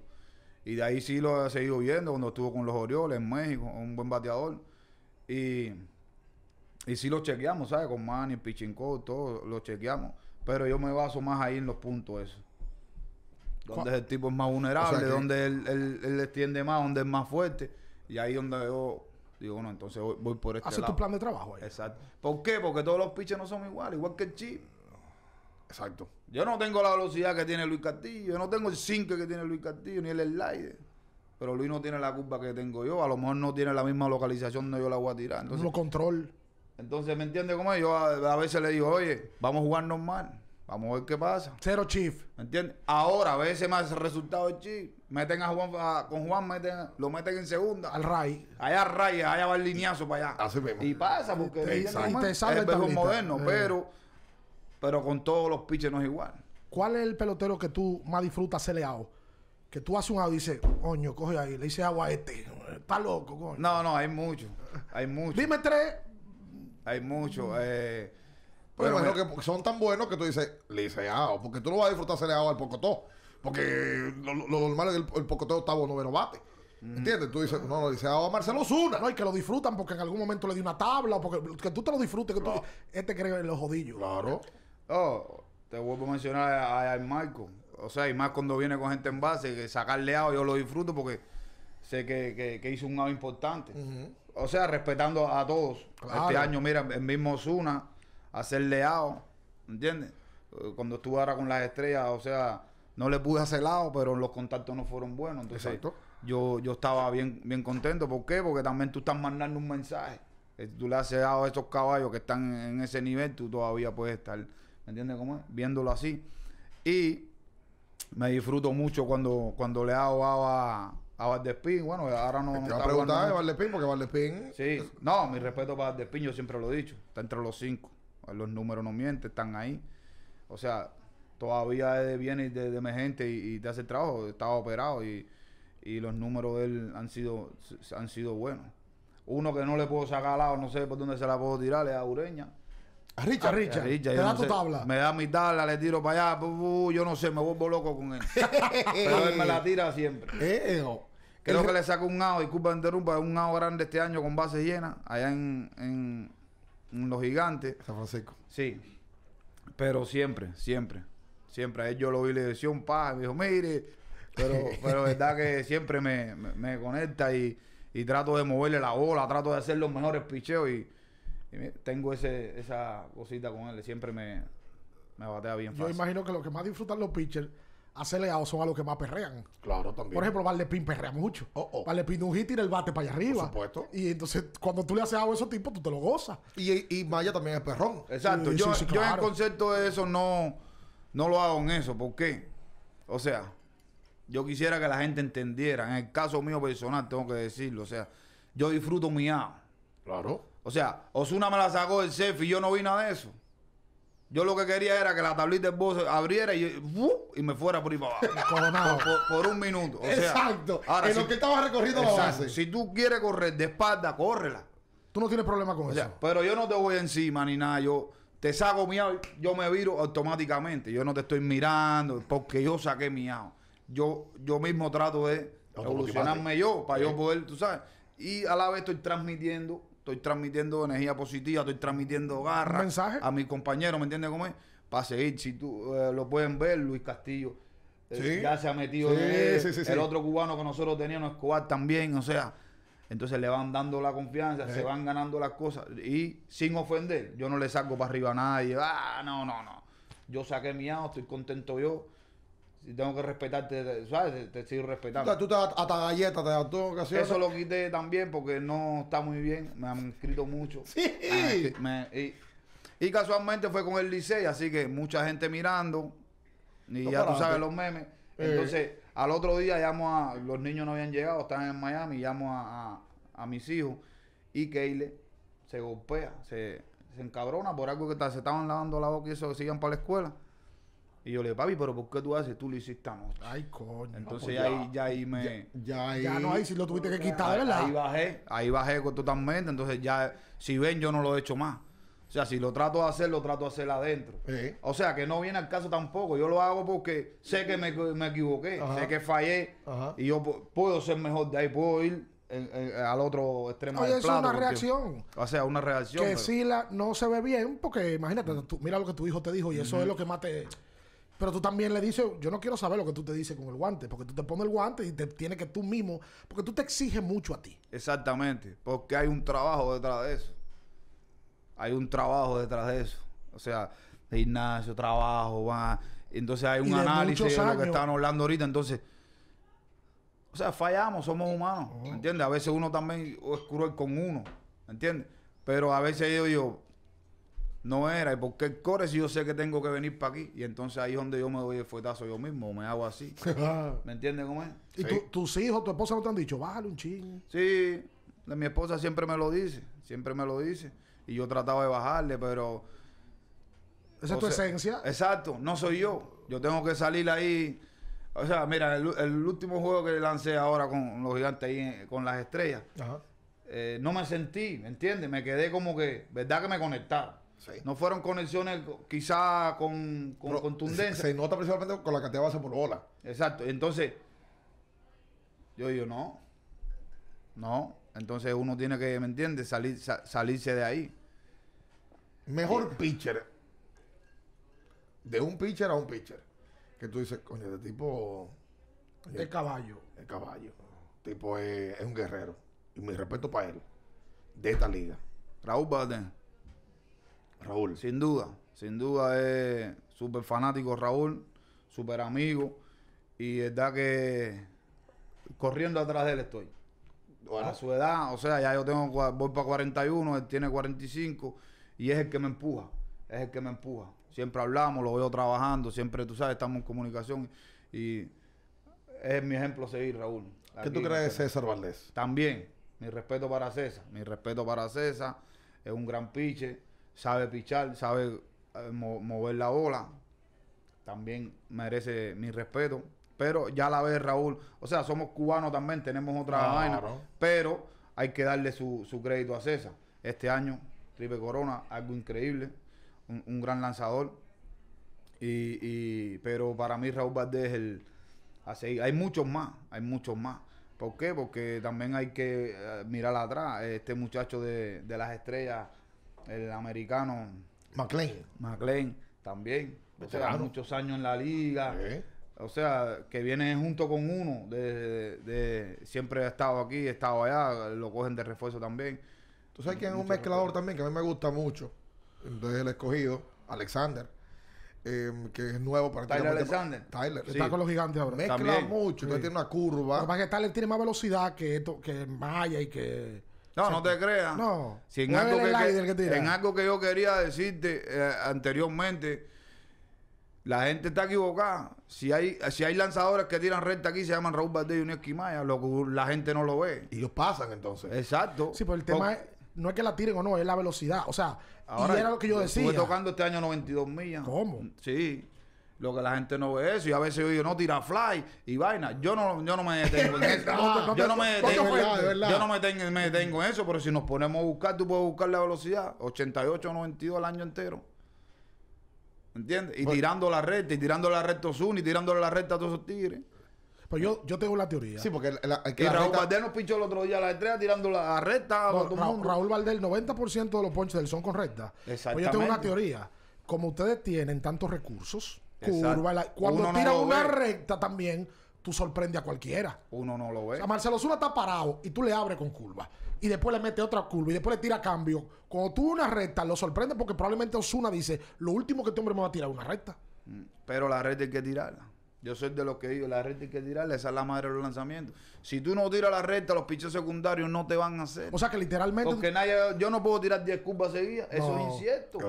Y de ahí sí lo he seguido viendo cuando estuvo con los Orioles en México, un buen bateador. Y, y sí lo chequeamos, ¿sabes? Con Manny, Pichinco, todo lo chequeamos. Pero yo me baso más ahí en los puntos esos. Donde el tipo es más vulnerable, donde él, él, él extiende más, donde es más fuerte y ahí donde yo digo, bueno, entonces voy, por este Haces tu plan de trabajo ahí. Exacto. ¿Por qué? Porque todos los piches no son iguales, igual que el chip. Exacto. Yo no tengo la velocidad que tiene Luis Castillo, yo no tengo el zinc que tiene Luis Castillo, ni el slider. Pero Luis no tiene la curva que tengo yo, a lo mejor no tiene la misma localización donde yo la voy a tirar. Entonces, lo control. Entonces, ¿me entiende cómo es? Yo a, a veces le digo, oye, vamos a jugar normal. Vamos a ver qué pasa. Cero Chief. ¿Me entiendes? Ahora, a veces más resultado de Chief. Meten a Juan, con Juan lo meten en segunda. Al Ray. Allá al Ray, allá va el lineazo para allá. Así mismo. Y pasa porque te, y te es el moderno, eh. pero, pero con todos los piches no es igual. ¿Cuál es el pelotero que tú más disfrutas celeado? Que tú haces un AO y dices, coño, coge ahí, le dices agua a este. Está loco, coño. No, no, hay mucho. Hay mucho. Dime tres. Hay mucho. Eh pero bueno, que son tan buenos que tú dices liceado, porque tú no vas a disfrutar agua al pocotó. Porque lo, normal es que el, pocotó octavo noveno bate. ¿Entiendes? Tú dices, no, no, dice a Marcelo Zuna. No, y que lo disfrutan porque en algún momento le di una tabla, porque que tú te lo disfrutes, que tú, este cree en los jodillos. Claro. Oh, te vuelvo a mencionar a, a, Marco. O sea, y más cuando viene con gente en base, que sacarle a yo lo disfruto porque sé que, hizo un agua importante. O sea, respetando a todos. Este año, mira, el mismo Zuna hacer leao, ¿entiendes? Eh, cuando estuve ahora con las estrellas, o sea, no le pude hacer lado, pero los contactos no fueron buenos. Entonces, Yo, yo estaba bien, bien contento. ¿Por qué? Porque también tú estás mandando un mensaje. Eh, tú le has dado a esos caballos que están en ese nivel, tú todavía puedes estar, ¿me entiendes cómo es? Viéndolo así. Y me disfruto mucho cuando, cuando le hago a, a Valdespín. Bueno, ahora no. Te va a de Valdespín porque Valdespín. Sí, no, mi respeto para Valdespín, yo siempre lo he dicho. Está entre los cinco. Los números no mienten, están ahí. O sea, todavía viene de, de gente y, y, te hace trabajo. Estaba operado y, los números de él han sido, han sido buenos. Uno que no le puedo sacar al lado, no sé por dónde se la puedo tirar, a Ureña. A Richa, a Richa. da tu tabla. Me da mi tabla, le tiro para allá. yo no sé, me vuelvo loco con él. [LAUGHS] Pero él me la tira siempre. Eh, Creo que le saco un AO, disculpa interrumpa, un AO grande este año con base llena, allá en, los Gigantes. San Francisco. Sí. Pero siempre, siempre. Siempre. A él yo lo vi, le decía un paja, me dijo, mire. Pero, [LAUGHS] pero verdad que siempre me, me, conecta y, trato de moverle la bola, trato de hacer los mejores picheos y, tengo ese, esa cosita con él. Siempre me, me batea bien fácil. Yo imagino que lo que más disfrutan los pitchers hacerle a son a los que más perrean. Claro, también. Por ejemplo, Valdepin perrea mucho. Oh, oh. y un hit el bate para allá arriba. Por supuesto. Y entonces, cuando tú le haces algo a esos tipo, tú te lo gozas. Y, y Maya también es perrón. Exacto. yo, en el concepto de eso no, no lo hago en eso. ¿Por qué? O sea, yo quisiera que la gente entendiera. En el caso mío personal, tengo que decirlo. O sea, yo disfruto mi A. Claro. O sea, Osuna me la sacó del selfie y yo no vi nada de eso. Yo lo que quería era que la tablita de voz abriera y, y me fuera por ahí por, un minuto. Exacto. lo que estaba recorriendo Si tú quieres correr de espalda, córrela. Tú no tienes problema con eso. pero yo no te voy encima ni nada. Yo te saco miau, yo me viro automáticamente. Yo no te estoy mirando porque yo saqué mi Yo, yo mismo trato de evolucionarme yo para yo poder, tú sabes. Y a la vez estoy transmitiendo estoy transmitiendo energía positiva, estoy transmitiendo garra mensaje? a mis compañeros, ¿me entiendes cómo es? Para seguir, si tú eh, lo pueden ver, Luis Castillo. Eh, ya se ha metido sí, el otro cubano que nosotros teníamos, Escobar también, o sea, entonces le van dando la confianza, se eh. van ganando las cosas y sin ofender, yo no le saco para arriba a nadie, ah, no, no, no, yo saqué mi auto, estoy contento yo, si tengo que respetarte, ¿sabes? Te, sigo respetando. Tú, te, hasta galletas te das todo que Eso lo quité también porque no está muy bien. Me han escrito mucho. Sí. y, casualmente fue con el Licey, así que mucha gente mirando. Y ya tú sabes los memes. Entonces, al otro día llamo a. Los niños no habían llegado, estaban en Miami. Llamo a, mis hijos. Y Keile se golpea, se, se encabrona por algo que se estaban lavando la boca y eso, que sigan para la escuela. Y yo le digo, papi, pero ¿por qué tú haces? Tú lo hiciste anoche. Ay, coño. Entonces pues ya, ahí me. Ya, ahí, ya no hay, si lo pues tuviste que quitar, ¿verdad? Ahí bajé, ahí bajé totalmente. Entonces ya, si ven, yo no lo he hecho más. O sea, si lo trato de hacer, lo trato de hacer adentro. O sea, que no viene al caso tampoco. Yo lo hago porque sé que me, equivoqué, sé que fallé y yo puedo ser mejor de ahí, puedo ir eh, eh, al otro extremo del plato. es una reacción. O sea, una reacción. Que si la no se ve bien, porque imagínate, mira lo que tu hijo te dijo y eso es lo que más te pero tú también le dices, yo no quiero saber lo que tú te dices con el guante, porque tú te pones el guante y te tienes que tú mismo, porque tú te exiges mucho a ti. Exactamente, porque hay un trabajo detrás de eso. Hay un trabajo detrás de eso. O sea, gimnasio, trabajo, va. Entonces hay un análisis de, lo que están hablando ahorita. Entonces, o sea, fallamos, somos humanos, ¿Me ¿entiendes? A veces uno también es cruel con uno, ¿entiendes? Pero a veces yo digo, no era. ¿Y por qué el core si yo sé que tengo que venir para aquí? Y entonces ahí es donde yo me doy el fuetazo yo mismo, me hago así. [LAUGHS] ¿Me entiendes cómo es? ¿Y tus hijos, tu esposa no te han dicho, bájale un chingo? Sí, mi esposa siempre me lo dice, siempre me lo dice. Y yo trataba de bajarle, pero... ¿Esa es tu esencia? Exacto, no soy yo. Yo tengo que salir ahí. O sea, mira, el, último juego que lancé ahora con los gigantes ahí, eh, con las estrellas, eh, no me sentí, ¿me entiendes? Me quedé como que, ¿verdad que me conectaba? No fueron conexiones quizá con, con contundencia. Se, nota principalmente con la cantidad de por bola. Exacto. Entonces, yo digo, no. No. Entonces uno tiene que, ¿me entiendes? Salir, salirse de ahí. Mejor eh. pitcher. De un pitcher a un pitcher. Que tú dices, coño, de este tipo... el caballo. El caballo. tipo es, un guerrero. Y mi respeto para él. De esta liga. Raúl Baden. Sin duda, sin duda es súper fanático Raúl, súper amigo. Y es que corriendo atrás de él estoy. A su edad, o sea, ya yo tengo, voy para 41, él tiene 45 y es el que me empuja, es el que me empuja. Siempre hablamos, lo veo trabajando, siempre, tú sabes, estamos en comunicación y es mi ejemplo seguir, Raúl. ¿Qué tú crees de César Valdés? También, mi respeto para César, mi respeto para César, es un gran piche, sabe pichar, sabe eh, mover la bola. También merece mi respeto. Pero ya la ve Raúl, o sea, somos cubanos también, tenemos otra vaina. Pero hay que darle su, su crédito a César. Este año, Triple Corona, algo increíble. Un, gran lanzador. Y, pero para mí Raúl Valdés es el... Hay muchos más, hay muchos más. ¿Por qué? Porque también hay que eh, mirar atrás. Este muchacho de, de las estrellas, el americano. McLean. McLean también. muchos años en la liga. O sea, que viene junto con uno. De, siempre ha estado aquí, ha estado allá. Lo cogen de refuerzo también. Tú sabes quién es un mezclador también que a mí me gusta mucho. entonces el escogido, Alexander. Em, que es nuevo para Tyler Alexander. Tyler. Está con los gigantes ahora. Mezcla mucho. Tiene una curva. Lo que Tyler tiene más velocidad que esto, que Maya y que. No, no te creas. No. Si en, algo que, en algo que yo quería decirte eh, anteriormente, la gente está equivocada. Si hay, si hay lanzadores que tiran recta aquí, se llaman Raúl Valdés y Unesquimaya, Esquimaya. Lo, la gente no lo ve. Y los pasan entonces. Exacto. Sí, pero el tema no es que la tiren o no, es la velocidad. O sea, Ahora, y era lo que yo decía. Fue tocando este año 92 millas. ¿Cómo? Sí. Lo que la gente no ve eso. Y a veces yo no tira fly y vaina. Yo no, yo no me [LAUGHS] detengo en eso. yo no me detengo, Yo no me detengo, en eso, pero si nos ponemos a buscar, tú puedes buscar la velocidad. 88, 92 el año entero. ¿Entiendes? Y pues- tirando la recta, y tirando la recta Zuni... y tirando la recta a todos esos tigres. Pues yo, yo tengo la teoría. Sí, porque Raúl nos pinchó el otro día la estrella tirando la recta. No, Raúl Valdés, 90% de los ponches del son con recta. Pues yo tengo una teoría. Como ustedes tienen tantos recursos, cuando tira una recta también, tú sorprende a cualquiera. Uno no lo ve. O Marcelo Osuna está parado y tú le abres con curva. Y después le mete otra curva y después le tira cambio. Cuando tú una recta, lo sorprende porque probablemente Osuna dice: Lo último que este hombre me va a tirar es una recta. Mm, pero la recta hay que tirarla. Yo soy de los que digo, la recta hay que tirarla, esa es la madre del lanzamiento Si tú no tiras la recta, los pichos secundarios no te van a hacer. O sea que literalmente. Porque nadie, yo no puedo tirar 10 curvas seguidas, eso es incierto.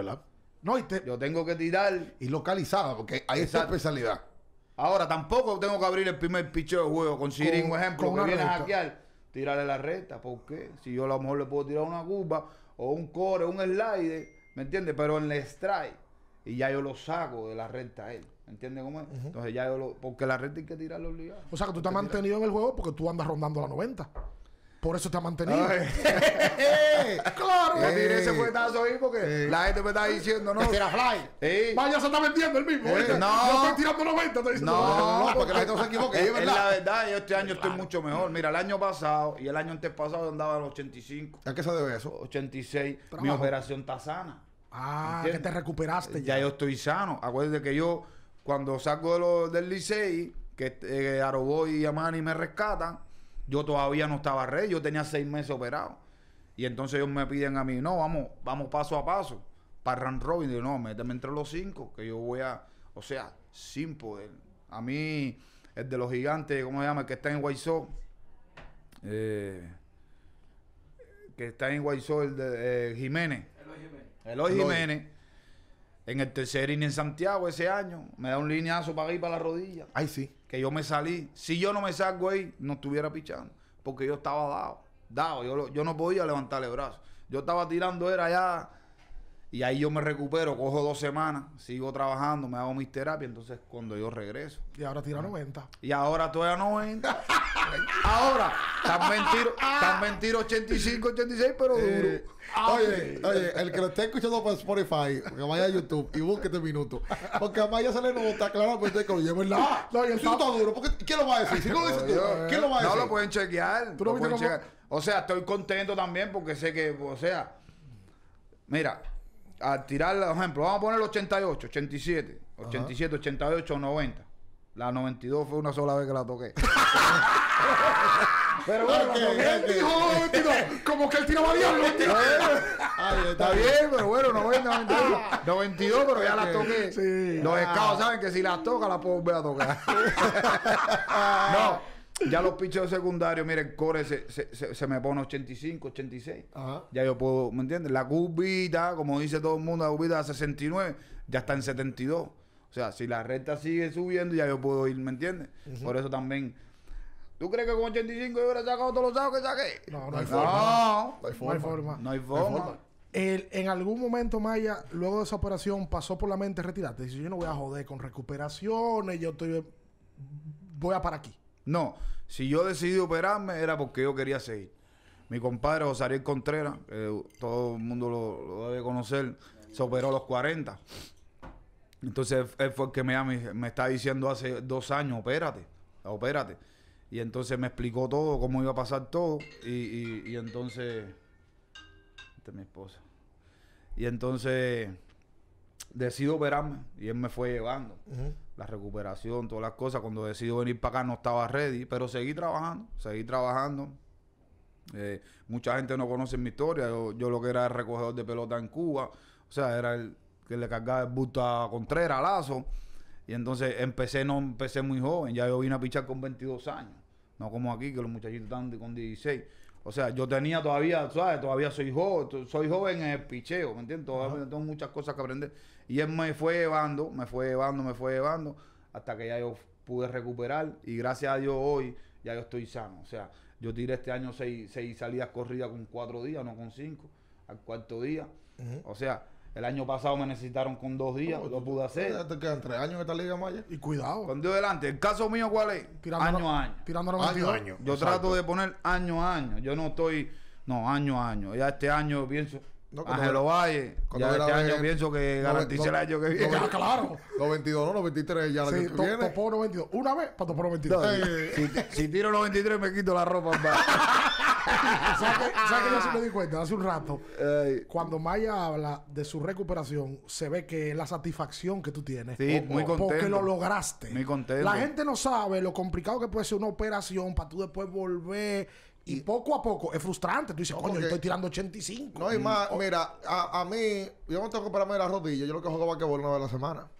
No, yo tengo que tirar. Y localizado porque ahí esa especialidad. Ahora, tampoco tengo que abrir el primer picheo de juego con Sirin, un ejemplo, que viene a hackear. Tirarle la recta, ¿por qué? Si yo a lo mejor le puedo tirar una curva o un core, un slide, ¿me entiendes? Pero en el strike, y ya yo lo saco de la recta a él. ¿Entiendes cómo es? Entonces ya yo lo. Porque la recta hay que tirarla obligado. O sea que tú estás mantenido en el juego porque tú andas rondando la 90. Por eso está mantenido. [LAUGHS] Eh, claro. No tiré ese puetazo ahí porque la gente me está diciendo, no. Era fly. Vaya, se está vendiendo el mismo. No. Yo estoy tirando 90. Estoy ah, no, no, porque la gente no se equivoque. Es verdad. La verdad, yo este año estoy mucho mejor. Mira, el año pasado y el año antes pasado andaba en los 85. ¿A qué se debe eso? 86. Mi operación está sana. Ah, que te recuperaste ya. Ya yo estoy sano. Acuérdate que yo, cuando salgo de lo del Licey, que eh, Aroboy y Amani me rescatan, yo todavía no estaba rey, yo tenía seis meses operado. Y entonces ellos me piden a mí, no, vamos, vamos paso a paso. Para Rand Robin, digo, no, méteme entre los cinco, que yo voy a, o sea, sin poder. A mí, el de los gigantes, ¿cómo se llama? que está en Guaizó. Eh, que está en Guaizó, el de eh, Jiménez. Eloy Jiménez. Jiménez. En el tercer inning en Santiago ese año, me da un lineazo para ir para la rodilla. Ay, sí que yo me salí. Si yo no me salgo ahí, no estuviera pichando, porque yo estaba dado, dado. Yo, yo no podía levantar el brazo. Yo estaba tirando, era allá. Y ahí yo me recupero, cojo dos semanas, sigo trabajando, me hago mis terapias, entonces cuando yo regreso. Y ahora tira 90. Ah. Y ahora estoy a 90. ahora, están mentiros, también tiro 85, 86, pero eh, duro. oye, oye, el que lo esté escuchando por Spotify, que vaya a YouTube y busque este minuto. Porque además ya se le nota claramente pues, que lo lleva en la. No, y el está duro, porque ¿quién lo va a decir? lo ¿quién lo va a decir? No lo pueden chequear. ¿Tú lo pueden chequear. O sea, estoy contento también porque sé que, o sea, mira a tirar, por ejemplo, vamos a poner el 88, 87, 87, 88, 90. La 92 fue una sola vez que la toqué. [LAUGHS] Pero bueno, okay, okay. Él dijo, tiro, como que él tiraba diablo. está bien, pero bueno, 90, 92. 92, pero ya la toqué. Los ah. escados saben que si la toca, la puedo volver a tocar. [LAUGHS] no ya los pichos secundarios, miren, el core se, se, me pone 85, 86. Ya yo puedo, ¿me entiendes? La cubita, como dice todo el mundo, la cubita a 69, ya está en 72. O sea, si la renta sigue subiendo, ya yo puedo ir, ¿me entiendes? Por eso también. ¿Tú crees que con 85 yo hubiera sacado todos los sacos que saqué? No, no, hay forma. No, hay forma. no hay forma. en algún momento, Maya, luego de esa operación, pasó por la mente retirarte. Dice, yo no voy a joder con recuperaciones, yo estoy... Voy a para aquí. No, si yo decidí operarme era porque yo quería seguir. Mi compadre José Ariel Contreras, todo el mundo lo, debe conocer, se operó a los 40. Entonces él fue que me, está diciendo hace dos años, opérate, opérate. Y entonces me explicó todo, cómo iba a pasar todo. Y, entonces. Esta es mi esposa. Y entonces decido operarme. Y él me fue llevando la recuperación, todas las cosas. Cuando decido venir para acá no estaba ready, pero seguí trabajando, seguí trabajando. Eh, mucha gente no conoce mi historia. Yo, lo que era el recogedor de pelota en Cuba, o sea, era el que le cargaba el busto a Contreras, Lazo. Y entonces empecé, no empecé muy joven, ya yo vine a pichar con 22 años. No como aquí, que los muchachitos están con 16. O sea, yo tenía todavía, ¿sabes? Todavía soy joven, soy joven en el picheo, ¿me entiendes? Todavía tengo muchas cosas que aprender. Y él me fue llevando, me fue llevando, me fue llevando, hasta que ya yo pude recuperar. Y gracias a Dios hoy ya yo estoy sano. O sea, yo tiré este año seis, seis salidas corridas con cuatro días, no con cinco, al cuarto día. O sea, el año pasado me necesitaron con dos días, lo pude hacer. Te quedan tres años en esta liga Y cuidado. Con Dios delante. El caso mío, ¿cuál es? año a año. a año, Yo trato de poner año a año. Yo no estoy. No, año a año. Ya este año pienso. No, a lo Valle. Cuando ya este año pienso que garantice el año que viene. claro. 92, no, 93 ya la sí, Una vez para Topó 92. si, si, tiro 93 me quito la ropa. [LAUGHS] ¿Sabes que yo sí me di cuenta? Hace un rato, cuando Maya habla de su recuperación, se ve que la satisfacción que tú tienes. Sí, muy contento. Porque lo lograste. Muy contento. La gente no sabe lo complicado que puede ser una operación para tú después volver y, poco a poco es frustrante. Tú dices, coño, estoy tirando 85. No, y mm. más, mira, a, a, mí, yo no tengo que pararme la rodilla Yo lo que juego basquetbol una vez a la semana.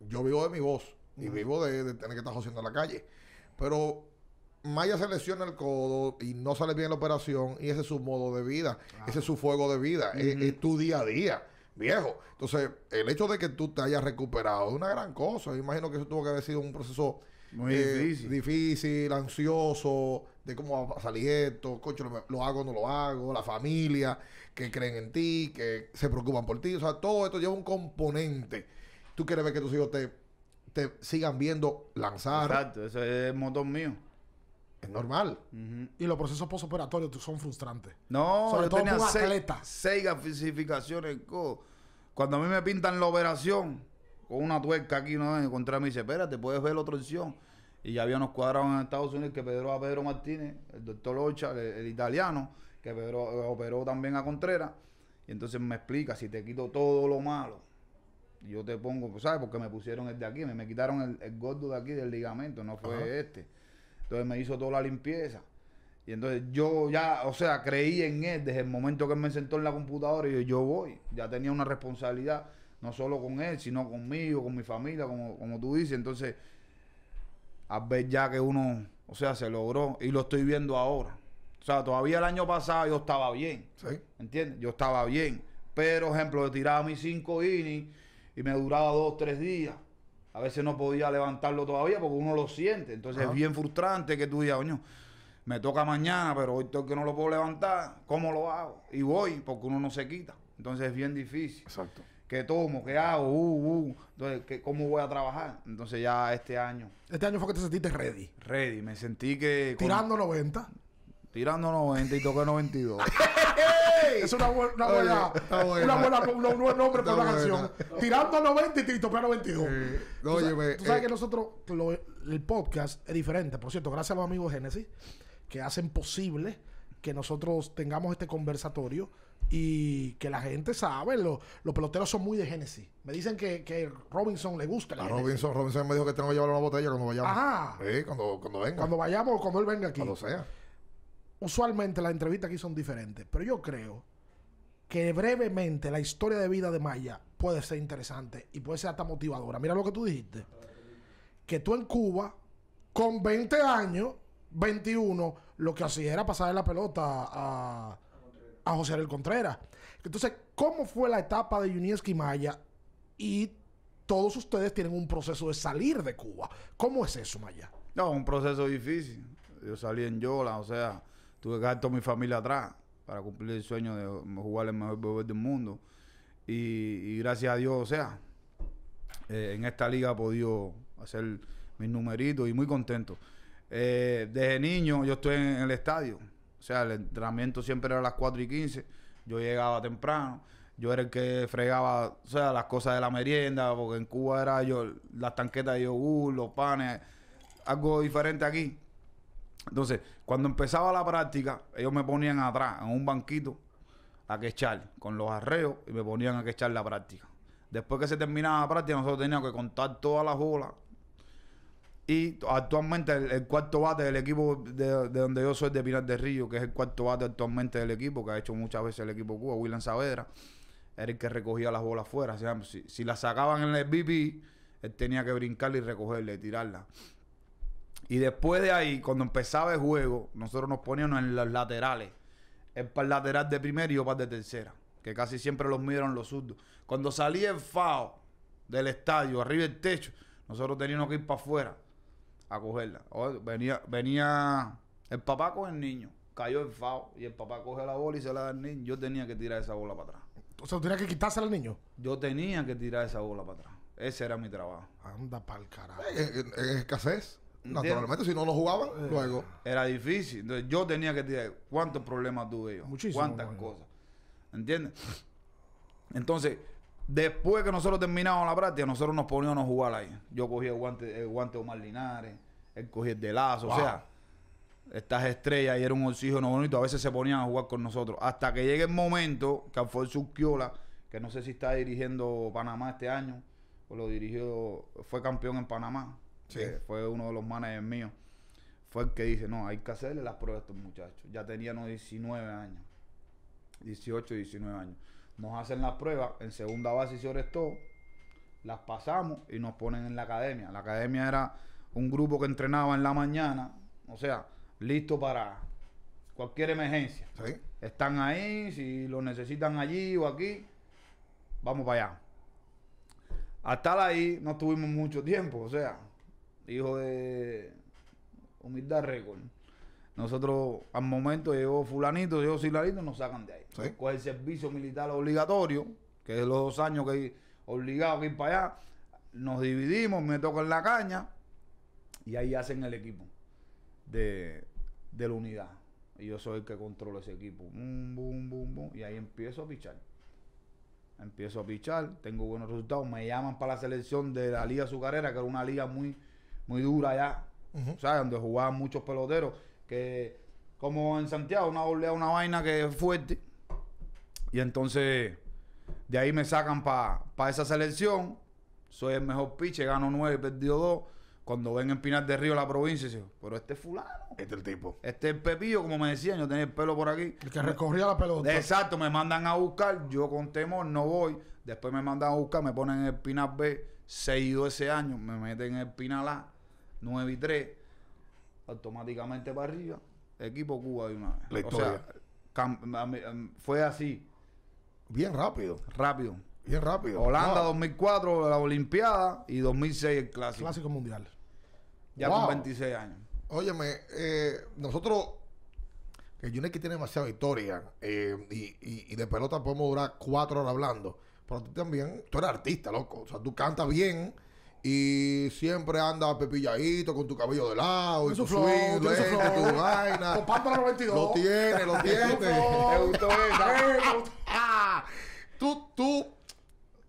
Yo vivo de mi voz y mm. vivo de, tener que estar jodiendo en la calle. Pero Maya se lesiona el codo y no sale bien la operación y ese es su modo de vida. Ese es su fuego de vida. es, tu día a día viejo. Entonces, el hecho de que tú te hayas recuperado es una gran cosa. Yo imagino que eso tuvo que haber sido un proceso muy eh, difícil. Difícil, ansioso, de cómo va a salir esto, coche, lo, hago o no lo hago, la familia, que creen en ti, que se preocupan por ti. O sea, todo esto lleva un componente. Tú quieres ver que tus hijos te, te sigan viendo lanzar. Exacto, ese es el motor mío. Es normal. Y los procesos postoperatorios son frustrantes. No, sobre todo tenía seis, seis, Cuando a mí me pintan la operación, con una tuerca aquí no encontré a dice, espérate, puedes ver la otra opción. Y ya había unos cuadrados en Estados Unidos que Pedro a Pedro Martínez, el doctor Locha el, italiano, que Pedro eh, operó también a Contreras. Y entonces me explica, si te quito todo lo malo, yo te pongo, ¿sabes? Porque me pusieron el de aquí, me, quitaron el, el, gordo de aquí del ligamento, no fue este. Entonces me hizo toda la limpieza. Y entonces yo ya, o sea, creí en él desde el momento que me sentó en la computadora y yo voy, ya tenía una responsabilidad no solo con él, sino conmigo, con mi familia, como, tú dices. Entonces, a ver ya que uno, o sea, se logró y lo estoy viendo ahora. O sea, todavía el año pasado yo estaba bien. ¿Sí? ¿Entiendes? Yo estaba bien. Pero, ejemplo, yo tiraba mis cinco innings y me duraba dos, tres días. A veces no podía levantarlo todavía porque uno lo siente. Entonces es bien frustrante que tú digas, oño, me toca mañana, pero hoy que no lo puedo levantar. ¿Cómo lo hago? Y voy porque uno no se quita. Entonces es bien difícil. Exacto. ¿Qué tomo? ¿Qué hago? Uh, uh. ¿cómo voy a trabajar? Entonces ya este año. Este año fue que te sentiste ready. Ready. Me sentí que... Tirando 90. Tirando 90 y toqué 92. [LAUGHS] es una, buena, una buena, una buena, un buen nombre para una canción. Tirando 90 y toqué 92. oye, sabes, tú sabes eh. que nosotros, el podcast es diferente. Por cierto, gracias a los amigos de Génesis que hacen posible que nosotros tengamos este conversatorio y que la gente sabe, los peloteros son muy de Génesis. Me dicen que, que Robinson le gusta. La a ah, Robinson, Robinson me dijo que tengo que llevar una botella cuando vayamos. Ajá. Sí, cuando, venga. Cuando vayamos o cuando él venga aquí. Cuando sea. Usualmente las entrevistas aquí son diferentes, pero yo creo que brevemente la historia de vida de Maya puede ser interesante y puede ser hasta motivadora. Mira lo que tú dijiste. Que tú en Cuba, con 20 años, 21, lo que hacía era pasar la pelota a a José Ariel Contreras. Entonces, ¿cómo fue la etapa de Yunieski Maya? Y todos ustedes tienen un proceso de salir de Cuba. ¿Cómo es eso, Maya? No, un proceso difícil. Yo salí en Yola, o sea, tuve que dejar toda mi familia atrás para cumplir el sueño de jugar el mejor bebé del mundo. Y, gracias a Dios, o sea, eh, en esta liga he podido hacer mis numeritos y muy contento. Eh, desde niño yo estoy en el estadio, o sea, el entrenamiento siempre era a las 4 y 15. Yo llegaba temprano. Yo era el que fregaba, o sea, las cosas de la merienda, porque en Cuba era yo las tanquetas de yogur, los panes, algo diferente aquí. Entonces, cuando empezaba la práctica, ellos me ponían atrás, en un banquito, a que echar con los arreos y me ponían a quechar la práctica. Después que se terminaba la práctica, nosotros teníamos que contar todas las bolas y actualmente el, cuarto bate del equipo de, donde yo soy, de Pinar de Río, que es el cuarto bate actualmente del equipo, que ha hecho muchas veces el equipo Cuba, William Saavedra, era el que recogía las bolas fuera. si, las sacaban en el BP, él tenía que brincar y recogerle tirarla. Y después de ahí, cuando empezaba el juego, nosotros nos poníamos en los laterales. El para el lateral de primera y yo para de tercera, que casi siempre los miraron los zurdos. Cuando salía el FAO del estadio, arriba del techo, nosotros teníamos que ir para afuera a cogerla. Oh, venía, venía el papá con el niño, cayó el FAO y el papá coge la bola y se la da al niño. Yo tenía que tirar esa bola para atrás. O tenía que quitársela al niño. Yo tenía que tirar esa bola para atrás. Ese era mi trabajo. Anda pa'l carajo. ...es eh, eh, eh, escasez. Naturalmente, si no lo jugaban, luego. Era difícil. Entonces, yo tenía que tirar. ¿Cuántos problemas tuve yo? ¿Cuántas cosas? ¿Entiendes? Entonces, Después que nosotros terminamos la práctica, nosotros nos poníamos a jugar ahí. Yo cogí el guante, guante de Omar Linares, él cogía el de Lazo, o sea, estas estrellas y era un oxígeno bonito. A veces se ponían a jugar con nosotros. Hasta que llegue el momento que Alfonso Urquiola, que no sé si está dirigiendo Panamá este año, o lo dirigió, fue campeón en Panamá, fue uno de los managers míos, fue el que dice, no, hay que hacerle las pruebas a estos muchachos. Ya tenían 19 años, 18, 19 años nos hacen las pruebas, en segunda base hicieron todo, las pasamos y nos ponen en la academia. La academia era un grupo que entrenaba en la mañana, o sea, listo para cualquier emergencia. Están ahí, si lo necesitan allí o aquí, vamos para allá. Hasta ahí no tuvimos mucho tiempo, o sea, hijo de humildad récord. Nosotros, al momento, llegó fulanito, llegó silarito, nos sacan de ahí. Con el servicio militar obligatorio, que es los dos años que obligado que ir para allá, nos dividimos, me en la caña, y ahí hacen el equipo de, la unidad. Y yo soy el que controla ese equipo. Y ahí empiezo a pichar. Empiezo a pichar, tengo buenos resultados. Me llaman para la selección de la Liga Azucarera, que era una liga muy, muy dura allá. Donde jugaban muchos peloteros como en Santiago, una oleada, una vaina que es fuerte. Y entonces de ahí me sacan para esa selección. Soy el mejor piche, gano nueve, perdido dos. Cuando ven en Pinar de Río la provincia, pero este fulano. Este el tipo. Este el pepillo, como me decían, yo tenía el pelo por aquí. El que recorría la pelota. Exacto, me mandan a buscar, yo con temor no voy. Después me mandan a buscar, me ponen en el Pinar B, seguido ese año, me meten en el Pinar A, 9 y 3 automáticamente para arriba, equipo Cuba una em, fue así. Bien rápido. Rápido. Bien rápido. Holanda 2004, la Olimpiada, y 2006 el Clásico. Clásico Mundial. Ya con 26 años. Óyeme, eh, nosotros, que yo tiene demasiada historia eh, y, y, y, de pelota podemos durar cuatro horas hablando, pero tú también, tú eres artista, loco. O sea, tú cantas bien, y siempre anda pepilladito con tu cabello de lado, y tu flow, swing, este, tu, tu vaina. Lo tiene, lo tiene. Me gustó [LAUGHS] esa. Eh, ah. tú, tú,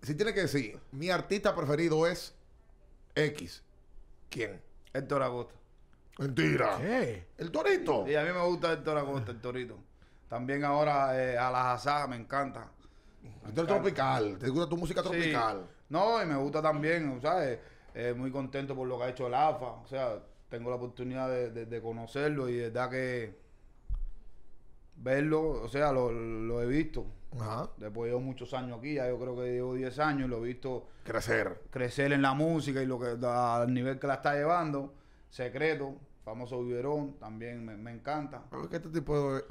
si tienes que decir, mi artista preferido es X. ¿Quién? Héctor Agosto. Mentira. ¿Qué? El Torito. Y a mí me gusta Héctor Agosto, el Torito. También ahora eh, a la azagas me encanta. Héctor tropical. ¿Te gusta tu música tropical? No, y me gusta también, ¿sabes? Eh, eh, muy contento por lo que ha hecho el AFA. O sea, tengo la oportunidad de, conocerlo y de verdad que verlo, o sea, lo, he visto. Después llevo muchos años aquí, ya yo creo que llevo 10 años y lo he visto crecer. Crecer en la música y lo que al nivel que la está llevando. Secreto, famoso Viverón, también me, encanta. Este tipo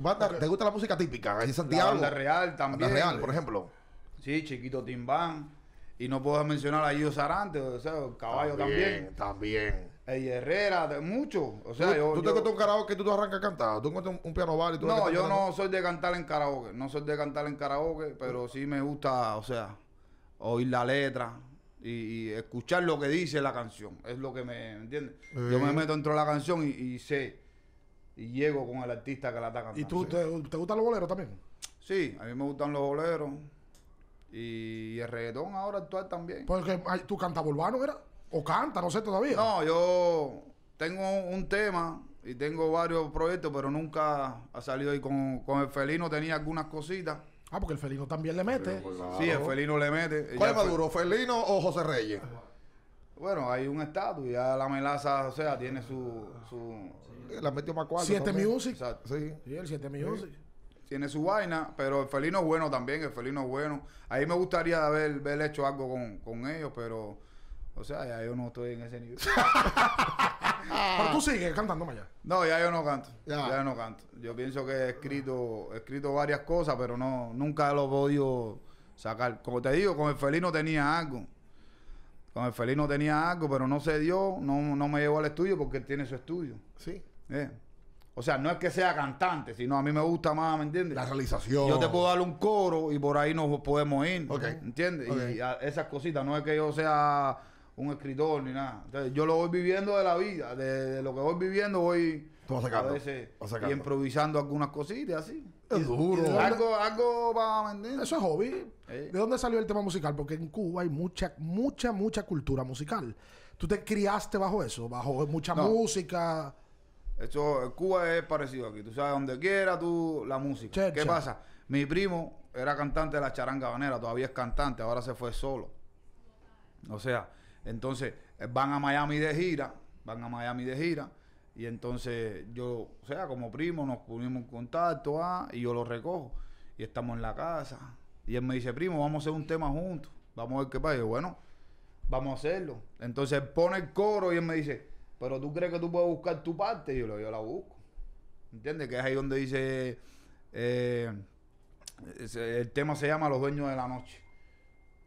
¿Te gusta la música típica? En Santiago. La real también. real, por ejemplo. Sí, Chiquito Timbán. Y no puedo mencionar a Guido Sarante, o sea, caballo también. También. El Herrera, mucho. O sea, ¿Tú, yo, te encuentras un karaoke y tú te arrancas cantar? ¿Tú encuentras un, piano bar y tú No, yo no soy de cantar en karaoke. No soy de cantar en karaoke, pero sí me gusta, o sea, oír la letra y, escuchar lo que dice la canción. Es lo que me. ¿Entiendes? Yo me meto dentro de la canción y, y, sé. Y llego con el artista que la está cantando. ¿Y tú te, te gustan los boleros también? Sí, a mí me gustan los boleros. Y el reggaetón ahora actual también. Porque tú cantas urbano, ¿era? O canta, no sé todavía. No, yo tengo un tema y tengo varios proyectos, pero nunca ha salido. ahí con, el felino tenía algunas cositas. Ah, porque el felino también le mete. Sí, el felino le mete. ¿Cuál es más felino o José Reyes? Bueno, hay un estatus, ya la melaza, o sea, tiene su. su... La metió más cuatro. Siete Music. Sí. sí, el Siete Music tiene su vaina, pero el felino es bueno también, el felino es bueno. Ahí me gustaría haber, hecho algo con, ellos, pero, o sea, ya yo no estoy en ese nivel. [LAUGHS] Pero tú sigues cantando allá. No, ya yo no canto. Ya. yo no canto. Yo pienso que he escrito, escrito varias cosas, pero no, nunca lo he podido sacar. Como te digo, con el felino tenía algo. Con el felino tenía algo, pero no se dio, no, me llevó al estudio porque él tiene su estudio. Sí. Eh. O sea, no es que sea cantante, sino a mí me gusta más, ¿me entiendes? La realización. Yo te puedo dar un coro y por ahí nos podemos ir. ¿Entiendes? Y esas cositas, no es que yo sea un escritor ni nada. yo lo voy viviendo de la vida, de, lo que voy viviendo voy sacando, a veces improvisando algunas cositas así. Es duro. Algo, algo para vender. Eso es hobby. ¿De dónde salió el tema musical? Porque en Cuba hay mucha, mucha, mucha cultura musical. ¿Tú te criaste bajo eso? Bajo mucha música. Eso, Cuba es parecido aquí. Tú sabes, donde quiera tú la música. ¿Qué pasa? Mi primo era cantante de la charanga banera, todavía es cantante, ahora se fue solo. O sea, entonces eh, van a Miami de gira, van a Miami de gira. Y entonces yo, o sea, como primo, nos ponemos en contacto ah, y yo lo recojo. Y estamos en la casa. Y él me dice, primo, vamos a hacer un tema juntos. Vamos a ver qué pasa. Y yo, bueno, vamos a hacerlo. Entonces pone el coro y él me dice, pero tú crees que tú puedes buscar tu parte, yo, lo, yo la busco. ¿Entiendes? Que es ahí donde dice. Eh, el tema se llama Los dueños de la noche.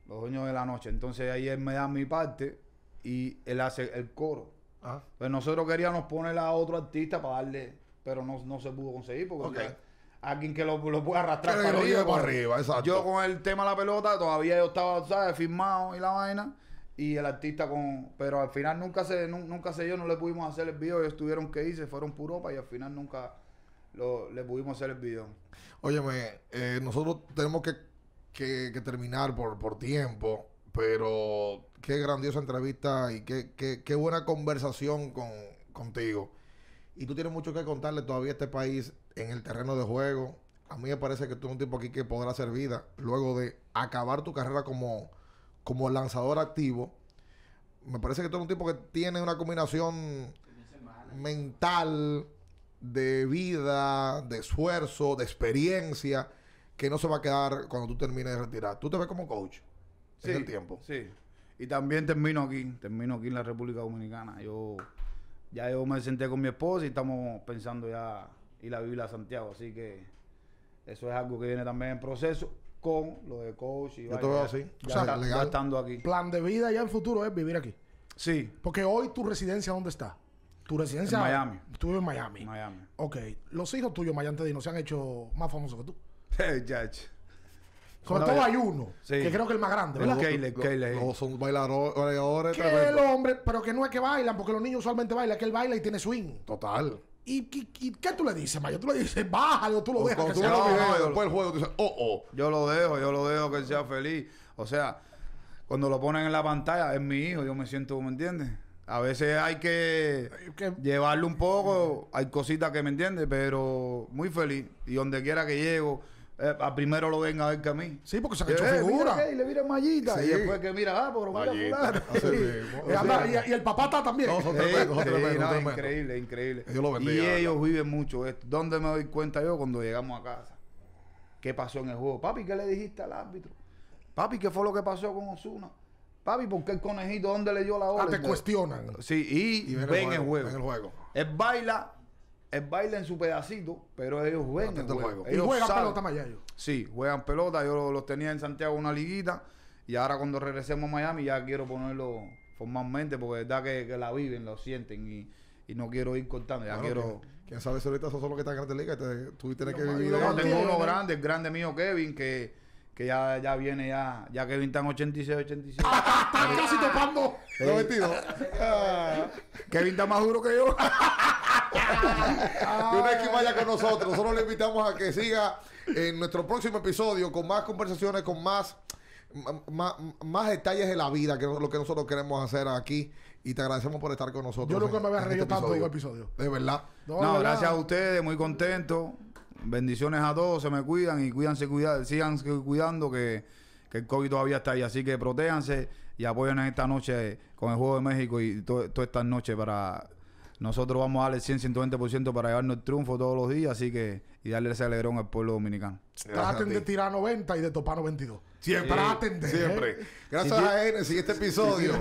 Los dueños de la noche. Entonces ahí él me da mi parte y él hace el coro. Ajá. Ah. Pues nosotros queríamos poner a otro artista para darle, pero no, se pudo conseguir porque alguien que lo, lo pueda arrastrar para arriba, para pues. arriba. Exacto. Yo con el tema de la pelota todavía yo estaba, ¿sabes? Firmado y la vaina y el artista con... Pero al final nunca se, nunca se yo, no le pudimos hacer el video, ellos tuvieron que irse. fueron puro y al final nunca lo, le pudimos hacer el video. Óyeme, eh, nosotros tenemos que, que, terminar por, por tiempo pero qué grandiosa entrevista y qué, buena conversación contigo. Y tú tienes mucho que contarle todavía a este país en el terreno de juego. A mí me parece que tú eres un tipo aquí que podrá hacer vida luego de acabar tu carrera como, como lanzador activo. Me parece que todo un tipo que tiene una combinación mental, de vida, de esfuerzo, de experiencia, que no se va a quedar cuando tú termines de retirar. Tú te ves como coach en el tiempo. Sí. Y también termino aquí, termino aquí en la República Dominicana. Yo ya yo me senté con mi esposa y estamos pensando ya ir a vivir a Santiago, así que eso es algo que viene también en proceso con lo de coach y Yo veo así. o sea, estando aquí. Plan de vida ya el futuro es vivir aquí. Sí. Porque hoy tu residencia, ¿dónde está? Tu residencia. En Miami. estuve en Miami. Miami. Ok. Los hijos tuyos, Mayante Dino, se han hecho más famosos que tú. Judge. [LAUGHS] Sobre todo hay uno, sí. que creo que el más grande, ¿verdad? El No, son bailadores. Que el hombre, pero que no es que bailan, porque los niños usualmente bailan, que él baila y tiene swing. Total. Y, ¿qué tú le dices, Mayo? Tú le dices, bájalo, tú lo pues dejas. sea, no, después el juego tú dices, oh, oh. Yo lo dejo, yo lo dejo que sea feliz. O sea, cuando lo ponen en la pantalla, es mi hijo, yo me siento, ¿me entiendes? A veces hay que, llevarle llevarlo un poco, hay cositas que me entiendes, pero muy feliz. Y donde quiera que llego, eh, primero lo ven a ver que a mí. Sí, porque se ha hecho figura. y le mira Mallita. Y después que mira, ah, lo vaya [LAUGHS] a y, el papá está también. No, Increíble, increíble. y ellos viven mucho esto. ¿Dónde me doy cuenta yo cuando llegamos a casa? ¿Qué pasó en el juego? Papi, ¿qué le dijiste al árbitro? Papi, ¿qué fue lo que pasó con Osuna? Papi, ¿por qué el conejito dónde le dio la hora? Ah, te cuestionan. Sí, y, ven, el, juego, el juego. Él baila el baila en su pedacito, pero ellos juegan Ellos y juegan saben. pelota Mayayo. Sí, juegan pelota. Yo los, tenía en Santiago una liguita. Y ahora cuando regresemos a Miami ya quiero ponerlo formalmente porque es verdad que, la viven, lo sienten y, no quiero ir cortando. Ya quiero. Quién, sabe si ahorita sos solo que está en Grande Liga. tú este, tienes que vivir. tengo uno grande, el grande mío Kevin, que, que ya, ya viene, ya, ya Kevin está en 86, 87. ¡Ah, está casi topando! vestido? Kevin está más duro que yo. [LAUGHS] Y una vez que vaya con nosotros. Nosotros le invitamos a que siga en nuestro próximo episodio con más conversaciones, con más. Más, detalles de la vida, que lo que nosotros queremos hacer aquí. Y te agradecemos por estar con nosotros. Yo nunca me había este reído tanto, digo, episodio. De verdad. No, gracias a ustedes, muy contento. Bendiciones a todos, se me cuidan y cuídense, sigan cuidando que, el COVID todavía está ahí. Así que protéjanse y apoyen esta noche con el Juego de México y todas estas noches para nosotros vamos a darle 100, 120% para llevarnos el triunfo todos los días, así que, y darle ese alegrón al pueblo dominicano. Traten de tirar 90 y de topar 92. Siempre. Traten Siempre. ¿eh? Gracias a Enes este y este episodio.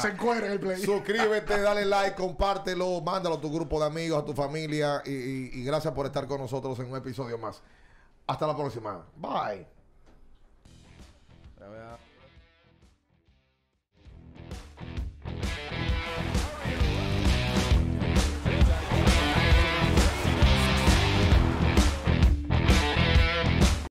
Se encuentra en el play. Suscríbete, dale like, compártelo, mándalo a tu grupo de amigos, a tu familia, y gracias por estar con nosotros en un episodio más. Hasta la próxima. Bye.